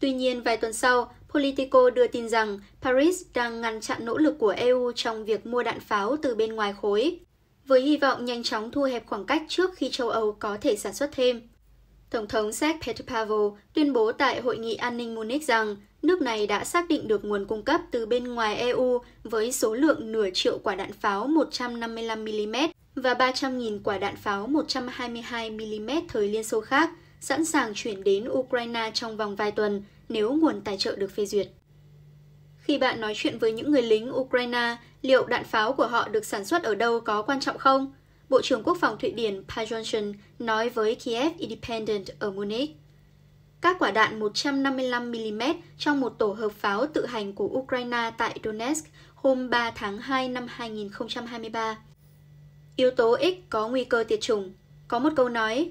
Tuy nhiên, vài tuần sau, Politico đưa tin rằng Paris đang ngăn chặn nỗ lực của EU trong việc mua đạn pháo từ bên ngoài khối với hy vọng nhanh chóng thu hẹp khoảng cách trước khi châu Âu có thể sản xuất thêm. Tổng thống Séc Petr Pavel tuyên bố tại Hội nghị An ninh Munich rằng nước này đã xác định được nguồn cung cấp từ bên ngoài EU với số lượng nửa triệu quả đạn pháo 155mm và 300.000 quả đạn pháo 122mm thời Liên Xô khác, sẵn sàng chuyển đến Ukraine trong vòng vài tuần nếu nguồn tài trợ được phê duyệt. Khi bạn nói chuyện với những người lính Ukraine, liệu đạn pháo của họ được sản xuất ở đâu có quan trọng không? Bộ trưởng Quốc phòng Thụy Điển Per nói với Kiev Independent ở Munich. Các quả đạn 155mm trong một tổ hợp pháo tự hành của Ukraine tại Donetsk hôm 3 tháng 2 năm 2023. Yếu tố X có nguy cơ tiệt chủng. Có một câu nói,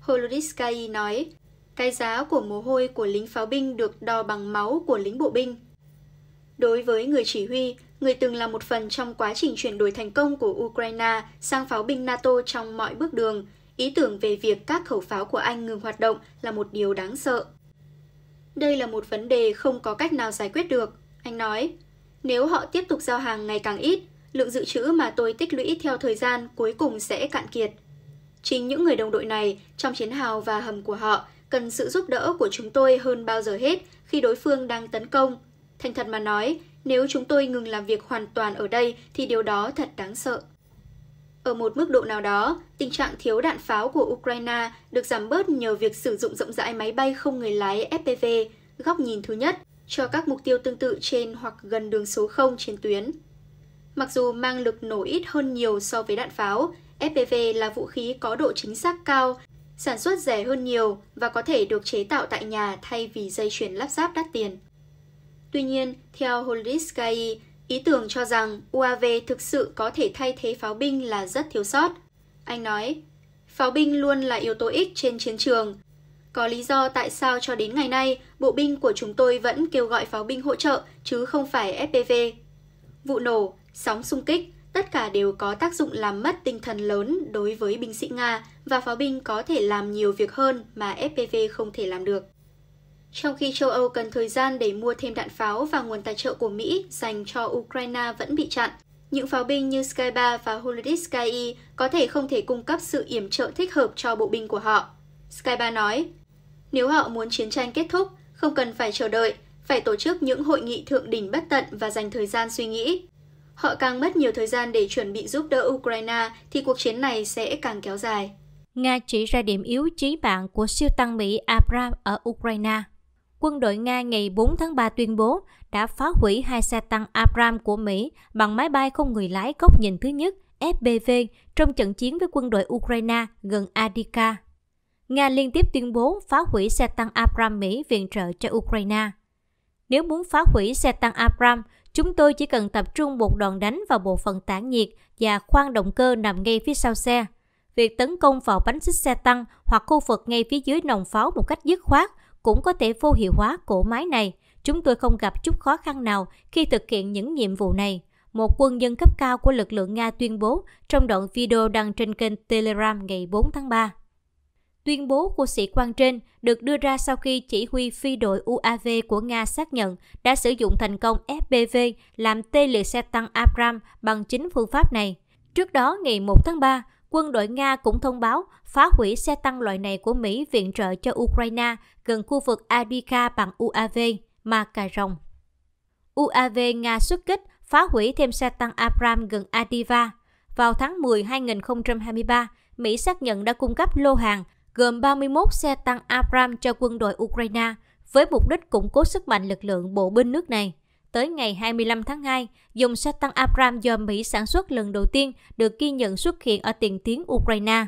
Holoditsky nói, cái giá của mồ hôi của lính pháo binh được đo bằng máu của lính bộ binh – Đối với người chỉ huy, người từng là một phần trong quá trình chuyển đổi thành công của Ukraine sang pháo binh NATO trong mọi bước đường, ý tưởng về việc các khẩu pháo của Anh ngừng hoạt động là một điều đáng sợ. Đây là một vấn đề không có cách nào giải quyết được, anh nói. Nếu họ tiếp tục giao hàng ngày càng ít, lượng dự trữ mà tôi tích lũy theo thời gian cuối cùng sẽ cạn kiệt. Chính những người đồng đội này trong chiến hào và hầm của họ cần sự giúp đỡ của chúng tôi hơn bao giờ hết khi đối phương đang tấn công Thành thật mà nói, nếu chúng tôi ngừng làm việc hoàn toàn ở đây thì điều đó thật đáng sợ. Ở một mức độ nào đó, tình trạng thiếu đạn pháo của Ukraine được giảm bớt nhờ việc sử dụng rộng rãi máy bay không người lái FPV, góc nhìn thứ nhất, cho các mục tiêu tương tự trên hoặc gần đường số 0 trên tuyến. Mặc dù mang lực nổ ít hơn nhiều so với đạn pháo, FPV là vũ khí có độ chính xác cao, sản xuất rẻ hơn nhiều và có thể được chế tạo tại nhà thay vì dây chuyền lắp ráp đắt tiền. Tuy nhiên, theo Holitsky, ý tưởng cho rằng UAV thực sự có thể thay thế pháo binh là rất thiếu sót. Anh nói, pháo binh luôn là yếu tố ích trên chiến trường. Có lý do tại sao cho đến ngày nay, bộ binh của chúng tôi vẫn kêu gọi pháo binh hỗ trợ chứ không phải FPV. Vụ nổ, sóng xung kích, tất cả đều có tác dụng làm mất tinh thần lớn đối với binh sĩ Nga và pháo binh có thể làm nhiều việc hơn mà FPV không thể làm được. Trong khi châu Âu cần thời gian để mua thêm đạn pháo và nguồn tài trợ của Mỹ dành cho Ukraine vẫn bị chặn, những pháo binh như Sky 3 và Holiday Sky E có thể không thể cung cấp sự yểm trợ thích hợp cho bộ binh của họ. Sky 3 nói, nếu họ muốn chiến tranh kết thúc, không cần phải chờ đợi, phải tổ chức những hội nghị thượng đỉnh bất tận và dành thời gian suy nghĩ. Họ càng mất nhiều thời gian để chuẩn bị giúp đỡ Ukraine thì cuộc chiến này sẽ càng kéo dài. Nga chỉ ra điểm yếu chí mạng của siêu tăng Mỹ abrams ở Ukraine quân đội Nga ngày 4 tháng 3 tuyên bố đã phá hủy hai xe tăng Abram của Mỹ bằng máy bay không người lái góc nhìn thứ nhất FPV trong trận chiến với quân đội Ukraine gần Adika. Nga liên tiếp tuyên bố phá hủy xe tăng Abram Mỹ viện trợ cho Ukraine. Nếu muốn phá hủy xe tăng Abram, chúng tôi chỉ cần tập trung một đòn đánh vào bộ phận tản nhiệt và khoang động cơ nằm ngay phía sau xe. Việc tấn công vào bánh xích xe tăng hoặc khu vực ngay phía dưới nòng pháo một cách dứt khoát cũng có thể vô hiệu hóa cổ máy này. Chúng tôi không gặp chút khó khăn nào khi thực hiện những nhiệm vụ này. Một quân nhân cấp cao của lực lượng Nga tuyên bố trong đoạn video đăng trên kênh Telegram ngày 4 tháng 3. Tuyên bố của sĩ quan trên được đưa ra sau khi chỉ huy phi đội UAV của Nga xác nhận đã sử dụng thành công FPV làm tê liệt xe tăng Abram bằng chính phương pháp này. Trước đó, ngày 1 tháng 3, quân đội Nga cũng thông báo phá hủy xe tăng loại này của Mỹ viện trợ cho Ukraine gần khu vực Adika bằng UAV, mà cà rồng. UAV Nga xuất kích phá hủy thêm xe tăng Abram gần Adiva. Vào tháng 10 2023, Mỹ xác nhận đã cung cấp lô hàng gồm 31 xe tăng Abram cho quân đội Ukraine với mục đích củng cố sức mạnh lực lượng bộ binh nước này. Tới ngày 25 tháng 2, dòng xe tăng Abram do Mỹ sản xuất lần đầu tiên được ghi nhận xuất hiện ở tiền tuyến Ukraine.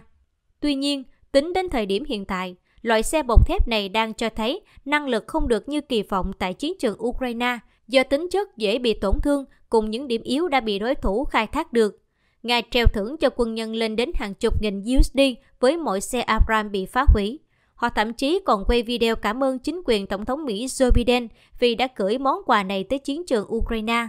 Tuy nhiên, tính đến thời điểm hiện tại, loại xe bọc thép này đang cho thấy năng lực không được như kỳ vọng tại chiến trường Ukraine do tính chất dễ bị tổn thương cùng những điểm yếu đã bị đối thủ khai thác được. Ngài treo thưởng cho quân nhân lên đến hàng chục nghìn USD với mỗi xe Abram bị phá hủy. Họ thậm chí còn quay video cảm ơn chính quyền Tổng thống Mỹ Joe Biden vì đã gửi món quà này tới chiến trường Ukraine.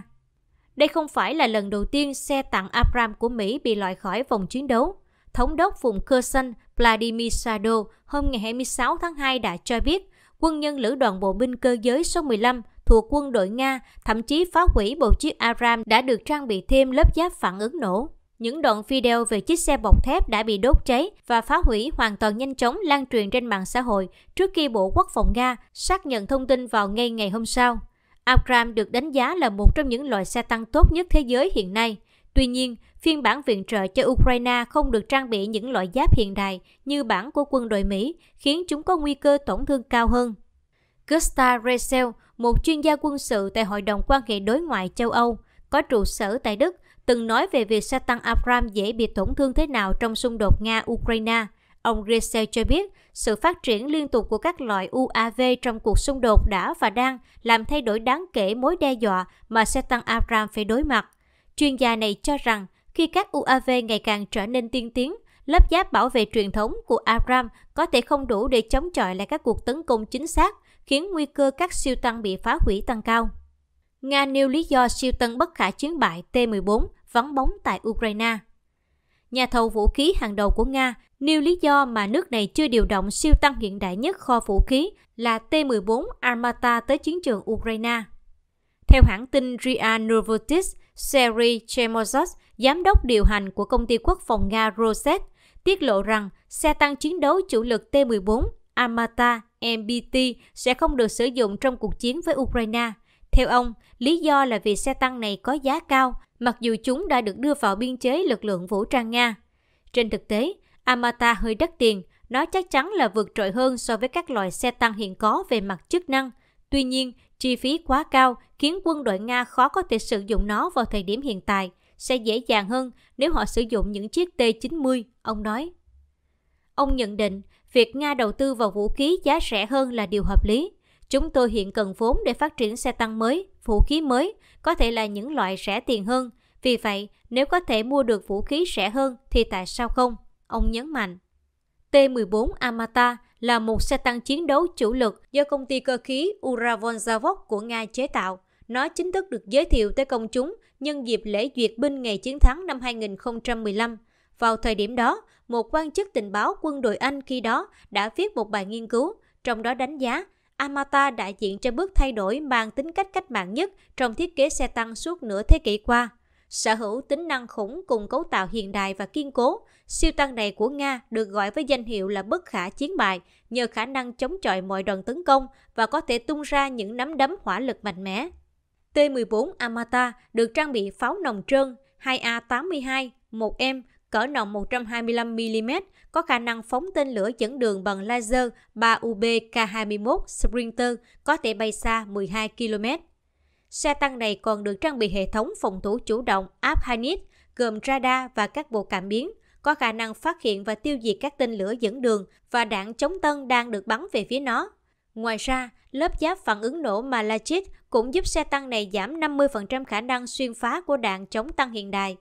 Đây không phải là lần đầu tiên xe tặng Abram của Mỹ bị loại khỏi vòng chiến đấu. Thống đốc vùng Kherson Vladimir Sado hôm ngày 26 tháng 2 đã cho biết quân nhân lữ đoàn bộ binh cơ giới số 15 thuộc quân đội Nga thậm chí phá hủy bộ chiếc Aram đã được trang bị thêm lớp giáp phản ứng nổ. Những đoạn video về chiếc xe bọc thép đã bị đốt cháy và phá hủy hoàn toàn nhanh chóng lan truyền trên mạng xã hội trước khi Bộ Quốc phòng Nga xác nhận thông tin vào ngay ngày hôm sau. Abram được đánh giá là một trong những loại xe tăng tốt nhất thế giới hiện nay. Tuy nhiên, phiên bản viện trợ cho Ukraine không được trang bị những loại giáp hiện đại như bản của quân đội Mỹ, khiến chúng có nguy cơ tổn thương cao hơn. Gustav Resel, một chuyên gia quân sự tại Hội đồng quan hệ đối ngoại châu Âu, có trụ sở tại Đức, từng nói về việc Satan Abram dễ bị tổn thương thế nào trong xung đột Nga-Ukraine. Ông Grissel cho biết, sự phát triển liên tục của các loại UAV trong cuộc xung đột đã và đang làm thay đổi đáng kể mối đe dọa mà Satan Abram phải đối mặt. Chuyên gia này cho rằng, khi các UAV ngày càng trở nên tiên tiến, lớp giáp bảo vệ truyền thống của Abram có thể không đủ để chống chọi lại các cuộc tấn công chính xác, khiến nguy cơ các siêu tăng bị phá hủy tăng cao. Nga nêu lý do siêu tân bất khả chiến bại T-14 vắng bóng tại Ukraine. Nhà thầu vũ khí hàng đầu của Nga nêu lý do mà nước này chưa điều động siêu tăng hiện đại nhất kho vũ khí là T-14 Armata tới chiến trường Ukraine. Theo hãng tin RIA Novosti, Seri Chemozov, giám đốc điều hành của công ty quốc phòng Nga Roset, tiết lộ rằng xe tăng chiến đấu chủ lực T-14 Armata MBT sẽ không được sử dụng trong cuộc chiến với Ukraine. Theo ông, lý do là vì xe tăng này có giá cao, mặc dù chúng đã được đưa vào biên chế lực lượng vũ trang Nga. Trên thực tế, Amata hơi đắt tiền, nó chắc chắn là vượt trội hơn so với các loại xe tăng hiện có về mặt chức năng. Tuy nhiên, chi phí quá cao khiến quân đội Nga khó có thể sử dụng nó vào thời điểm hiện tại, sẽ dễ dàng hơn nếu họ sử dụng những chiếc T-90, ông nói. Ông nhận định, việc Nga đầu tư vào vũ khí giá rẻ hơn là điều hợp lý. Chúng tôi hiện cần vốn để phát triển xe tăng mới, vũ khí mới, có thể là những loại rẻ tiền hơn. Vì vậy, nếu có thể mua được vũ khí rẻ hơn thì tại sao không? Ông nhấn mạnh. T-14 Amata là một xe tăng chiến đấu chủ lực do công ty cơ khí Uravonzavok của Nga chế tạo. Nó chính thức được giới thiệu tới công chúng nhân dịp lễ duyệt binh ngày chiến thắng năm 2015. Vào thời điểm đó, một quan chức tình báo quân đội Anh khi đó đã viết một bài nghiên cứu, trong đó đánh giá Amata đại diện cho bước thay đổi mang tính cách cách mạng nhất trong thiết kế xe tăng suốt nửa thế kỷ qua. Sở hữu tính năng khủng cùng cấu tạo hiện đại và kiên cố, siêu tăng này của Nga được gọi với danh hiệu là bất khả chiến bại nhờ khả năng chống chọi mọi đòn tấn công và có thể tung ra những nắm đấm hỏa lực mạnh mẽ. T-14 Amata được trang bị pháo nòng trơn 2A82, 1M cỡ nòng 125mm, có khả năng phóng tên lửa dẫn đường bằng laser 3UB K-21 Sprinter có thể bay xa 12 km. Xe tăng này còn được trang bị hệ thống phòng thủ chủ động áp gồm radar và các bộ cảm biến, có khả năng phát hiện và tiêu diệt các tên lửa dẫn đường và đạn chống tân đang được bắn về phía nó. Ngoài ra, lớp giáp phản ứng nổ Malachit cũng giúp xe tăng này giảm 50% khả năng xuyên phá của đạn chống tăng hiện đại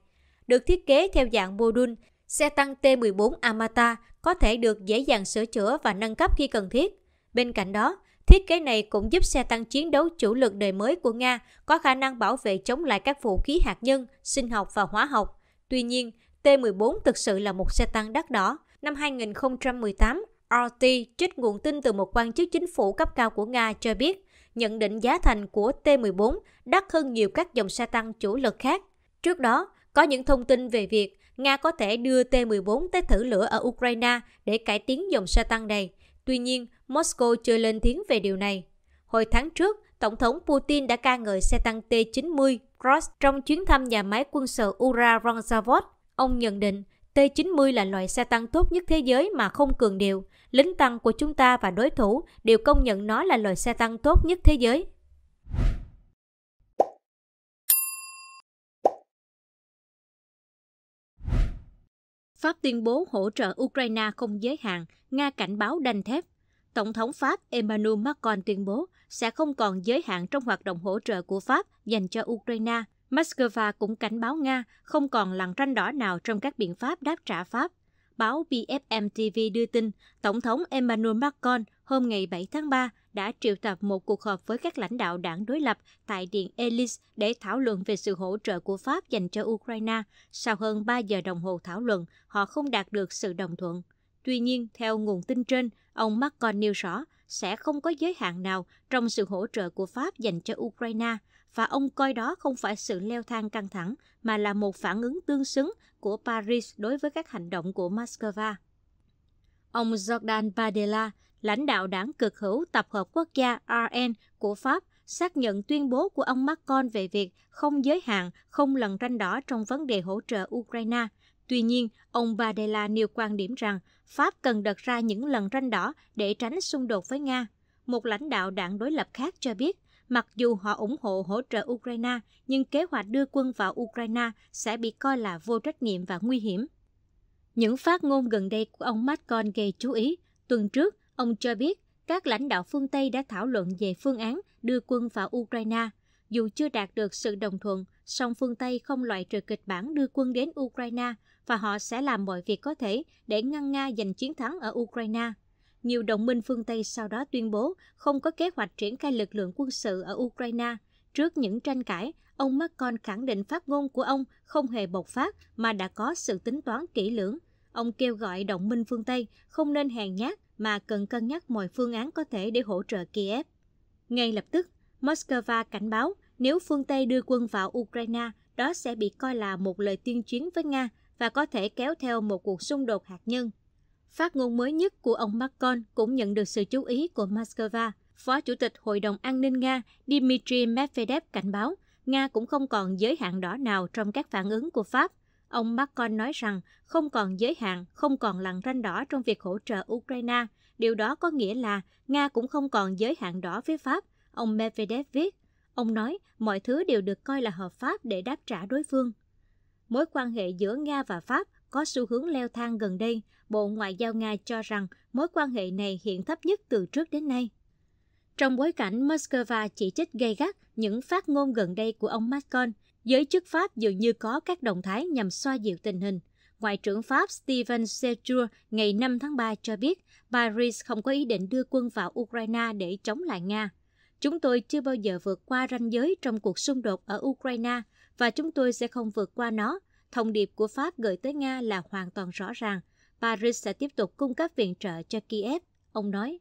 được thiết kế theo dạng đun, xe tăng T-14 Amata có thể được dễ dàng sửa chữa và nâng cấp khi cần thiết. Bên cạnh đó, thiết kế này cũng giúp xe tăng chiến đấu chủ lực đời mới của Nga có khả năng bảo vệ chống lại các vũ khí hạt nhân, sinh học và hóa học. Tuy nhiên, T-14 thực sự là một xe tăng đắt đỏ. Năm 2018, RT trích nguồn tin từ một quan chức chính phủ cấp cao của Nga cho biết, nhận định giá thành của T-14 đắt hơn nhiều các dòng xe tăng chủ lực khác. Trước đó, có những thông tin về việc Nga có thể đưa T-14 tới thử lửa ở Ukraine để cải tiến dòng xe tăng này. Tuy nhiên, Moscow chưa lên tiếng về điều này. Hồi tháng trước, Tổng thống Putin đã ca ngợi xe tăng T-90 Cross trong chuyến thăm nhà máy quân sự Ura-Ronzavod. Ông nhận định T-90 là loại xe tăng tốt nhất thế giới mà không cường điệu. Lính tăng của chúng ta và đối thủ đều công nhận nó là loại xe tăng tốt nhất thế giới. Pháp tuyên bố hỗ trợ Ukraine không giới hạn, Nga cảnh báo đanh thép. Tổng thống Pháp Emmanuel Macron tuyên bố sẽ không còn giới hạn trong hoạt động hỗ trợ của Pháp dành cho Ukraine. Moscow cũng cảnh báo Nga không còn lằn tranh đỏ nào trong các biện pháp đáp trả Pháp. Báo BFM TV đưa tin, Tổng thống Emmanuel Macron hôm ngày 7 tháng 3 đã triệu tập một cuộc họp với các lãnh đạo đảng đối lập tại Điện Elys để thảo luận về sự hỗ trợ của Pháp dành cho Ukraine. Sau hơn 3 giờ đồng hồ thảo luận, họ không đạt được sự đồng thuận. Tuy nhiên, theo nguồn tin trên, ông Macron nêu rõ sẽ không có giới hạn nào trong sự hỗ trợ của Pháp dành cho Ukraine và ông coi đó không phải sự leo thang căng thẳng mà là một phản ứng tương xứng của Paris đối với các hành động của Moscow. Ông Jordan Bardella, lãnh đạo đảng cực hữu Tập hợp Quốc gia RN của Pháp xác nhận tuyên bố của ông Macron về việc không giới hạn, không lần ranh đỏ trong vấn đề hỗ trợ Ukraine. Tuy nhiên, ông Badella nêu quan điểm rằng Pháp cần đặt ra những lần ranh đỏ để tránh xung đột với Nga. Một lãnh đạo đảng đối lập khác cho biết, mặc dù họ ủng hộ hỗ trợ Ukraine, nhưng kế hoạch đưa quân vào Ukraine sẽ bị coi là vô trách nhiệm và nguy hiểm. Những phát ngôn gần đây của ông Macron gây chú ý. Tuần trước, Ông cho biết các lãnh đạo phương Tây đã thảo luận về phương án đưa quân vào Ukraine. Dù chưa đạt được sự đồng thuận, song phương Tây không loại trừ kịch bản đưa quân đến Ukraine và họ sẽ làm mọi việc có thể để ngăn Nga giành chiến thắng ở Ukraine. Nhiều đồng minh phương Tây sau đó tuyên bố không có kế hoạch triển khai lực lượng quân sự ở Ukraine. Trước những tranh cãi, ông Macron khẳng định phát ngôn của ông không hề bộc phát mà đã có sự tính toán kỹ lưỡng. Ông kêu gọi đồng minh phương Tây không nên hèn nhát mà cần cân nhắc mọi phương án có thể để hỗ trợ Kiev. Ngay lập tức, Moscow cảnh báo nếu phương Tây đưa quân vào Ukraine, đó sẽ bị coi là một lời tuyên chiến với Nga và có thể kéo theo một cuộc xung đột hạt nhân. Phát ngôn mới nhất của ông Macron cũng nhận được sự chú ý của Moscow. Phó Chủ tịch Hội đồng An ninh Nga Dmitry Medvedev cảnh báo Nga cũng không còn giới hạn đỏ nào trong các phản ứng của Pháp Ông Macron nói rằng không còn giới hạn, không còn lằn ranh đỏ trong việc hỗ trợ Ukraine. Điều đó có nghĩa là Nga cũng không còn giới hạn đỏ với Pháp, ông Medvedev viết. Ông nói mọi thứ đều được coi là hợp pháp để đáp trả đối phương. Mối quan hệ giữa Nga và Pháp có xu hướng leo thang gần đây. Bộ Ngoại giao Nga cho rằng mối quan hệ này hiện thấp nhất từ trước đến nay. Trong bối cảnh Moscow chỉ trích gay gắt những phát ngôn gần đây của ông Macron, Giới chức Pháp dường như có các động thái nhằm xoa dịu tình hình. Ngoại trưởng Pháp Steven Sejour ngày 5 tháng 3 cho biết Paris không có ý định đưa quân vào Ukraine để chống lại Nga. Chúng tôi chưa bao giờ vượt qua ranh giới trong cuộc xung đột ở Ukraine và chúng tôi sẽ không vượt qua nó. Thông điệp của Pháp gửi tới Nga là hoàn toàn rõ ràng. Paris sẽ tiếp tục cung cấp viện trợ cho Kiev, ông nói.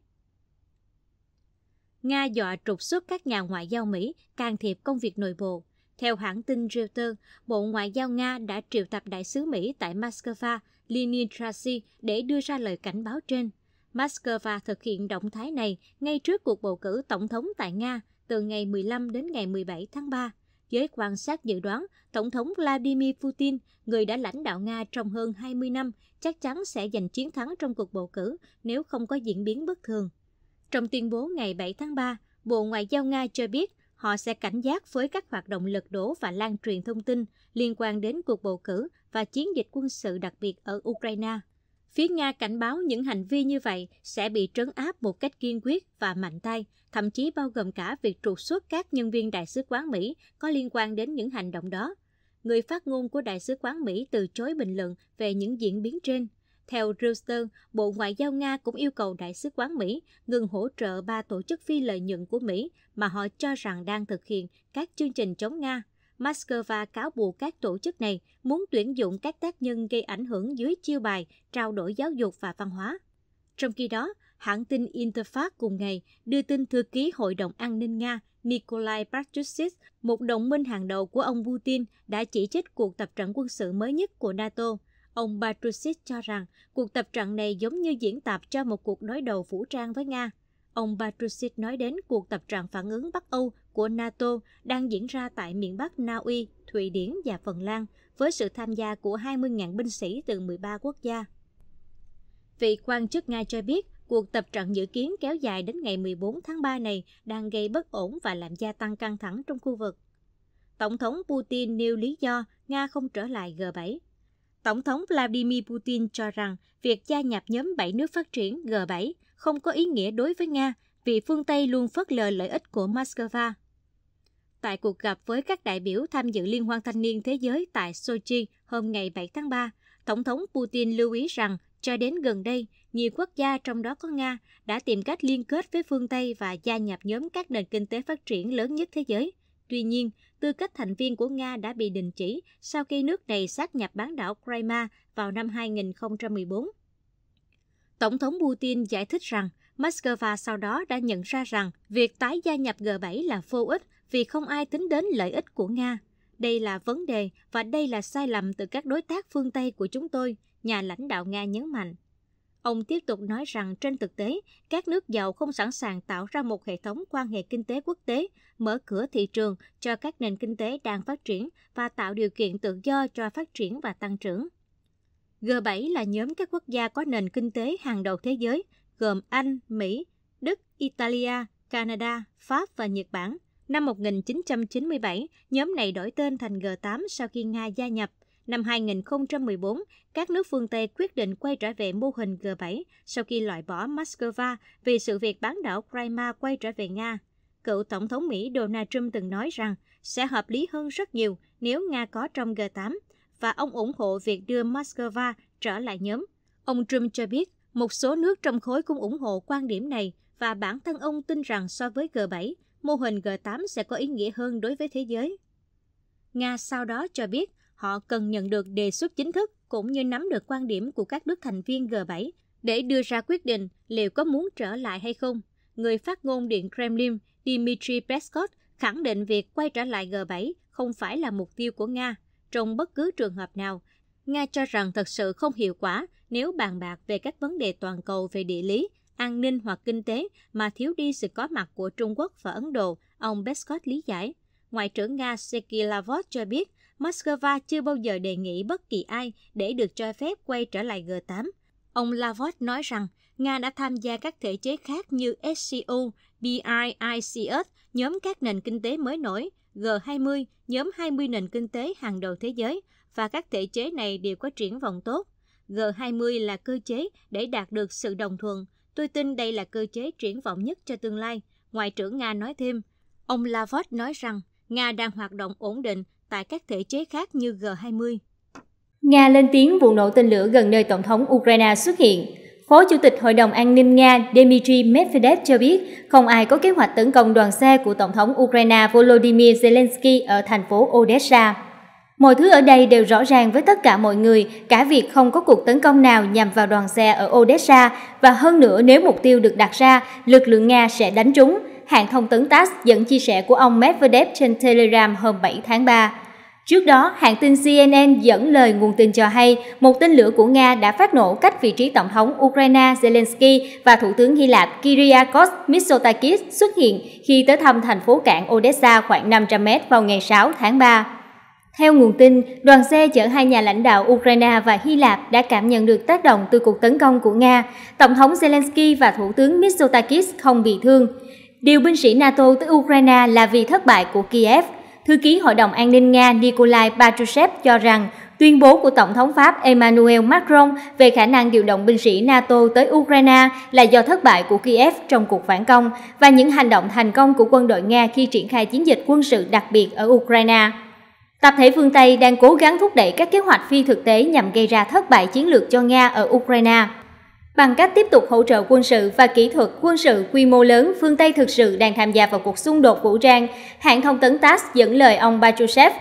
Nga dọa trục xuất các nhà ngoại giao Mỹ can thiệp công việc nội bộ. Theo hãng tin Reuters, Bộ Ngoại giao Nga đã triệu tập đại sứ Mỹ tại Moscow, Lenin Trasi, để đưa ra lời cảnh báo trên. Moscow thực hiện động thái này ngay trước cuộc bầu cử tổng thống tại Nga từ ngày 15 đến ngày 17 tháng 3. Giới quan sát dự đoán, Tổng thống Vladimir Putin, người đã lãnh đạo Nga trong hơn 20 năm, chắc chắn sẽ giành chiến thắng trong cuộc bầu cử nếu không có diễn biến bất thường. Trong tuyên bố ngày 7 tháng 3, Bộ Ngoại giao Nga cho biết họ sẽ cảnh giác với các hoạt động lật đổ và lan truyền thông tin liên quan đến cuộc bầu cử và chiến dịch quân sự đặc biệt ở Ukraine. Phía Nga cảnh báo những hành vi như vậy sẽ bị trấn áp một cách kiên quyết và mạnh tay, thậm chí bao gồm cả việc trục xuất các nhân viên Đại sứ quán Mỹ có liên quan đến những hành động đó. Người phát ngôn của Đại sứ quán Mỹ từ chối bình luận về những diễn biến trên – theo Reuters, Bộ Ngoại giao Nga cũng yêu cầu Đại sứ quán Mỹ ngừng hỗ trợ ba tổ chức phi lợi nhuận của Mỹ mà họ cho rằng đang thực hiện các chương trình chống Nga. Moscow cáo buộc các tổ chức này muốn tuyển dụng các tác nhân gây ảnh hưởng dưới chiêu bài trao đổi giáo dục và văn hóa. Trong khi đó, hãng tin Interfax cùng ngày đưa tin thư ký Hội đồng An ninh Nga Nikolai Patrushev, một đồng minh hàng đầu của ông Putin, đã chỉ trích cuộc tập trận quân sự mới nhất của NATO – Ông Patrusic cho rằng cuộc tập trận này giống như diễn tập cho một cuộc đối đầu vũ trang với Nga. Ông Patrusic nói đến cuộc tập trận phản ứng Bắc Âu của NATO đang diễn ra tại miền Bắc Na Uy, Thụy Điển và Phần Lan với sự tham gia của 20.000 binh sĩ từ 13 quốc gia. Vị quan chức Nga cho biết, cuộc tập trận dự kiến kéo dài đến ngày 14 tháng 3 này đang gây bất ổn và làm gia tăng căng thẳng trong khu vực. Tổng thống Putin nêu lý do Nga không trở lại G7 Tổng thống Vladimir Putin cho rằng việc gia nhập nhóm 7 nước phát triển G7 không có ý nghĩa đối với Nga vì phương Tây luôn phớt lờ lợi ích của Moscow. Tại cuộc gặp với các đại biểu tham dự Liên hoan Thanh niên Thế giới tại Sochi hôm ngày 7 tháng 3, Tổng thống Putin lưu ý rằng cho đến gần đây, nhiều quốc gia trong đó có Nga đã tìm cách liên kết với phương Tây và gia nhập nhóm các nền kinh tế phát triển lớn nhất thế giới. Tuy nhiên, tư cách thành viên của Nga đã bị đình chỉ sau khi nước này sát nhập bán đảo Crimea vào năm 2014. Tổng thống Putin giải thích rằng Moscow sau đó đã nhận ra rằng việc tái gia nhập G7 là vô ích vì không ai tính đến lợi ích của Nga. Đây là vấn đề và đây là sai lầm từ các đối tác phương Tây của chúng tôi, nhà lãnh đạo Nga nhấn mạnh. Ông tiếp tục nói rằng trên thực tế, các nước giàu không sẵn sàng tạo ra một hệ thống quan hệ kinh tế quốc tế, mở cửa thị trường cho các nền kinh tế đang phát triển và tạo điều kiện tự do cho phát triển và tăng trưởng. G7 là nhóm các quốc gia có nền kinh tế hàng đầu thế giới, gồm Anh, Mỹ, Đức, Italia, Canada, Pháp và Nhật Bản. Năm 1997, nhóm này đổi tên thành G8 sau khi Nga gia nhập Năm 2014, các nước phương Tây quyết định quay trở về mô hình G7 sau khi loại bỏ Moscow vì sự việc bán đảo Crimea quay trở về Nga. Cựu Tổng thống Mỹ Donald Trump từng nói rằng sẽ hợp lý hơn rất nhiều nếu Nga có trong G8 và ông ủng hộ việc đưa Moscow trở lại nhóm. Ông Trump cho biết một số nước trong khối cũng ủng hộ quan điểm này và bản thân ông tin rằng so với G7, mô hình G8 sẽ có ý nghĩa hơn đối với thế giới. Nga sau đó cho biết Họ cần nhận được đề xuất chính thức cũng như nắm được quan điểm của các nước thành viên G7 để đưa ra quyết định liệu có muốn trở lại hay không. Người phát ngôn Điện Kremlin Dmitry Peskov khẳng định việc quay trở lại G7 không phải là mục tiêu của Nga trong bất cứ trường hợp nào. Nga cho rằng thật sự không hiệu quả nếu bàn bạc về các vấn đề toàn cầu về địa lý, an ninh hoặc kinh tế mà thiếu đi sự có mặt của Trung Quốc và Ấn Độ, ông Peskov lý giải. Ngoại trưởng Nga Sergei Lavrov cho biết Moscow chưa bao giờ đề nghị bất kỳ ai để được cho phép quay trở lại G8. Ông Lavrov nói rằng Nga đã tham gia các thể chế khác như SCO, BRICS, nhóm các nền kinh tế mới nổi, G20, nhóm 20 nền kinh tế hàng đầu thế giới và các thể chế này đều có triển vọng tốt. G20 là cơ chế để đạt được sự đồng thuận. Tôi tin đây là cơ chế triển vọng nhất cho tương lai. Ngoại trưởng Nga nói thêm, ông Lavrov nói rằng Nga đang hoạt động ổn định tại các thể chế khác như G20. Nga lên tiếng vụ nổ tên lửa gần nơi Tổng thống Ukraine xuất hiện. Phó Chủ tịch Hội đồng An ninh Nga Dmitry Medvedev cho biết không ai có kế hoạch tấn công đoàn xe của Tổng thống Ukraine Volodymyr Zelensky ở thành phố Odessa. Mọi thứ ở đây đều rõ ràng với tất cả mọi người, cả việc không có cuộc tấn công nào nhằm vào đoàn xe ở Odessa và hơn nữa nếu mục tiêu được đặt ra, lực lượng Nga sẽ đánh trúng. Hãng thông tấn TASS dẫn chia sẻ của ông Medvedev trên Telegram hôm 7 tháng 3. Trước đó, hãng tin CNN dẫn lời nguồn tin cho hay một tên lửa của Nga đã phát nổ cách vị trí Tổng thống Ukraine Zelensky và Thủ tướng Hy Lạp Kyriakos Mitsotakis xuất hiện khi tới thăm thành phố cảng Odessa khoảng 500 mét vào ngày 6 tháng 3. Theo nguồn tin, đoàn xe chở hai nhà lãnh đạo Ukraine và Hy Lạp đã cảm nhận được tác động từ cuộc tấn công của Nga. Tổng thống Zelensky và Thủ tướng Mitsotakis không bị thương. Điều binh sĩ NATO tới Ukraine là vì thất bại của Kiev – Thư ký Hội đồng An ninh Nga Nikolai Patrushev cho rằng tuyên bố của Tổng thống Pháp Emmanuel Macron về khả năng điều động binh sĩ NATO tới Ukraine là do thất bại của Kiev trong cuộc phản công và những hành động thành công của quân đội Nga khi triển khai chiến dịch quân sự đặc biệt ở Ukraine. Tập thể phương Tây đang cố gắng thúc đẩy các kế hoạch phi thực tế nhằm gây ra thất bại chiến lược cho Nga ở Ukraine bằng cách tiếp tục hỗ trợ quân sự và kỹ thuật quân sự quy mô lớn, phương Tây thực sự đang tham gia vào cuộc xung đột vũ trang, hãng thông tấn TASS dẫn lời ông Patrushev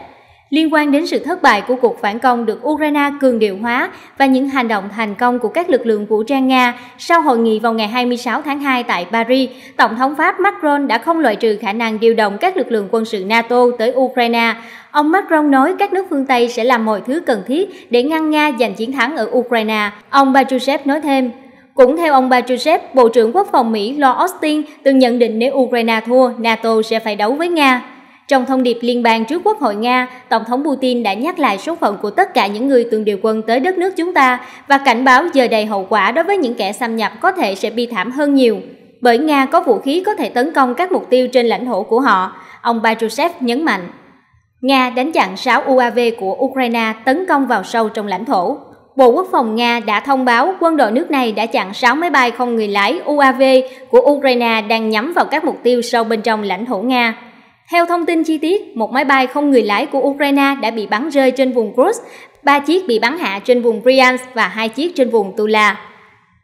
liên quan đến sự thất bại của cuộc phản công được Ukraine cường điệu hóa và những hành động thành công của các lực lượng vũ trang Nga sau hội nghị vào ngày 26 tháng 2 tại Paris, Tổng thống Pháp Macron đã không loại trừ khả năng điều động các lực lượng quân sự NATO tới Ukraine. Ông Macron nói các nước phương Tây sẽ làm mọi thứ cần thiết để ngăn Nga giành chiến thắng ở Ukraine. Ông Patrushev nói thêm, cũng theo ông Patrushev, Bộ trưởng Quốc phòng Mỹ Lord Austin từng nhận định nếu Ukraine thua, NATO sẽ phải đấu với Nga. Trong thông điệp liên bang trước Quốc hội Nga, Tổng thống Putin đã nhắc lại số phận của tất cả những người từng điều quân tới đất nước chúng ta và cảnh báo giờ đầy hậu quả đối với những kẻ xâm nhập có thể sẽ bi thảm hơn nhiều. Bởi Nga có vũ khí có thể tấn công các mục tiêu trên lãnh thổ của họ, ông Patrushev nhấn mạnh. Nga đánh chặn 6 UAV của Ukraine tấn công vào sâu trong lãnh thổ. Bộ Quốc phòng Nga đã thông báo quân đội nước này đã chặn 6 máy bay không người lái UAV của Ukraine đang nhắm vào các mục tiêu sâu bên trong lãnh thổ Nga. Theo thông tin chi tiết, một máy bay không người lái của Ukraine đã bị bắn rơi trên vùng Kursk, ba chiếc bị bắn hạ trên vùng Bryansk và hai chiếc trên vùng Tula.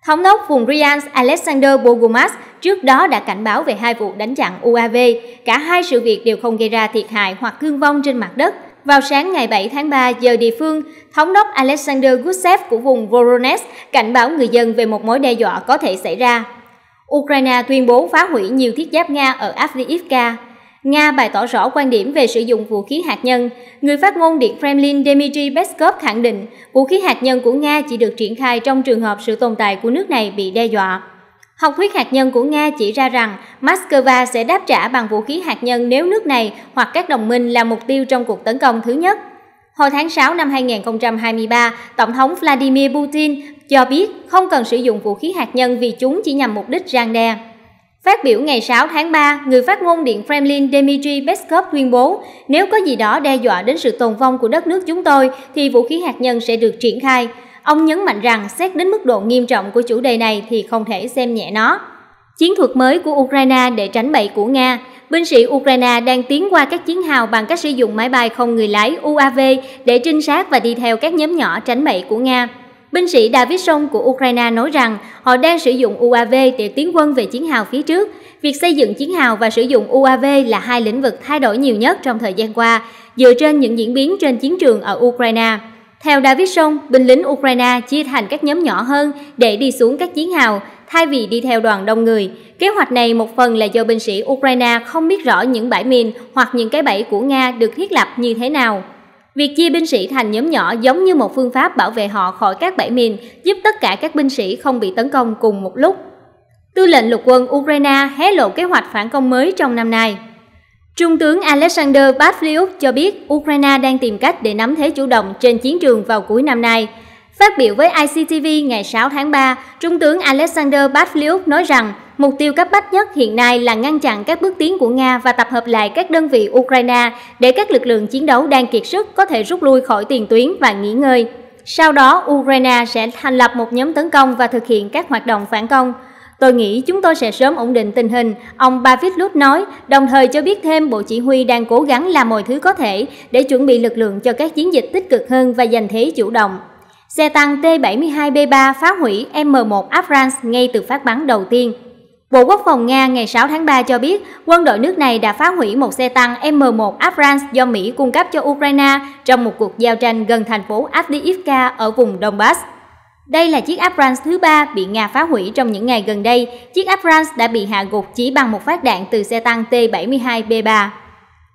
Thống đốc vùng Bryansk Alexander Bogumas trước đó đã cảnh báo về hai vụ đánh chặn UAV. Cả hai sự việc đều không gây ra thiệt hại hoặc thương vong trên mặt đất. Vào sáng ngày 7 tháng 3 giờ địa phương, thống đốc Alexander Gusev của vùng Voronezh cảnh báo người dân về một mối đe dọa có thể xảy ra. Ukraine tuyên bố phá hủy nhiều thiết giáp Nga ở Avdiivka. Nga bày tỏ rõ quan điểm về sử dụng vũ khí hạt nhân. Người phát ngôn Điện Kremlin Dmitry Peskov khẳng định vũ khí hạt nhân của Nga chỉ được triển khai trong trường hợp sự tồn tại của nước này bị đe dọa. Học thuyết hạt nhân của Nga chỉ ra rằng Moscow sẽ đáp trả bằng vũ khí hạt nhân nếu nước này hoặc các đồng minh là mục tiêu trong cuộc tấn công thứ nhất. Hồi tháng 6 năm 2023, Tổng thống Vladimir Putin cho biết không cần sử dụng vũ khí hạt nhân vì chúng chỉ nhằm mục đích rang đe. Phát biểu ngày 6 tháng 3, người phát ngôn Điện Kremlin Dmitry Peskov tuyên bố nếu có gì đó đe dọa đến sự tồn vong của đất nước chúng tôi thì vũ khí hạt nhân sẽ được triển khai. Ông nhấn mạnh rằng xét đến mức độ nghiêm trọng của chủ đề này thì không thể xem nhẹ nó. Chiến thuật mới của Ukraine để tránh bẫy của Nga Binh sĩ Ukraine đang tiến qua các chiến hào bằng cách sử dụng máy bay không người lái UAV để trinh sát và đi theo các nhóm nhỏ tránh bẫy của Nga. Binh sĩ David Song của Ukraine nói rằng họ đang sử dụng UAV để tiến quân về chiến hào phía trước. Việc xây dựng chiến hào và sử dụng UAV là hai lĩnh vực thay đổi nhiều nhất trong thời gian qua, dựa trên những diễn biến trên chiến trường ở Ukraine. Theo David Song, binh lính Ukraine chia thành các nhóm nhỏ hơn để đi xuống các chiến hào, thay vì đi theo đoàn đông người. Kế hoạch này một phần là do binh sĩ Ukraine không biết rõ những bãi mìn hoặc những cái bẫy của Nga được thiết lập như thế nào. Việc chia binh sĩ thành nhóm nhỏ giống như một phương pháp bảo vệ họ khỏi các bẫy mìn, giúp tất cả các binh sĩ không bị tấn công cùng một lúc. Tư lệnh lục quân Ukraine hé lộ kế hoạch phản công mới trong năm nay. Trung tướng Alexander Pavlyuk cho biết Ukraine đang tìm cách để nắm thế chủ động trên chiến trường vào cuối năm nay. Phát biểu với ICTV ngày 6 tháng 3, Trung tướng Alexander Pavlyuk nói rằng mục tiêu cấp bách nhất hiện nay là ngăn chặn các bước tiến của Nga và tập hợp lại các đơn vị Ukraine để các lực lượng chiến đấu đang kiệt sức có thể rút lui khỏi tiền tuyến và nghỉ ngơi. Sau đó, Ukraine sẽ thành lập một nhóm tấn công và thực hiện các hoạt động phản công. Tôi nghĩ chúng tôi sẽ sớm ổn định tình hình, ông Pavitlut nói, đồng thời cho biết thêm Bộ Chỉ huy đang cố gắng làm mọi thứ có thể để chuẩn bị lực lượng cho các chiến dịch tích cực hơn và giành thế chủ động. Xe tăng T-72B3 phá hủy M1 Abrams ngay từ phát bắn đầu tiên. Bộ Quốc phòng Nga ngày 6 tháng 3 cho biết quân đội nước này đã phá hủy một xe tăng M1 Abrams do Mỹ cung cấp cho Ukraine trong một cuộc giao tranh gần thành phố Avdiivka ở vùng Donbass. Đây là chiếc Abrams thứ ba bị Nga phá hủy trong những ngày gần đây. Chiếc Abrams đã bị hạ gục chỉ bằng một phát đạn từ xe tăng T-72B3.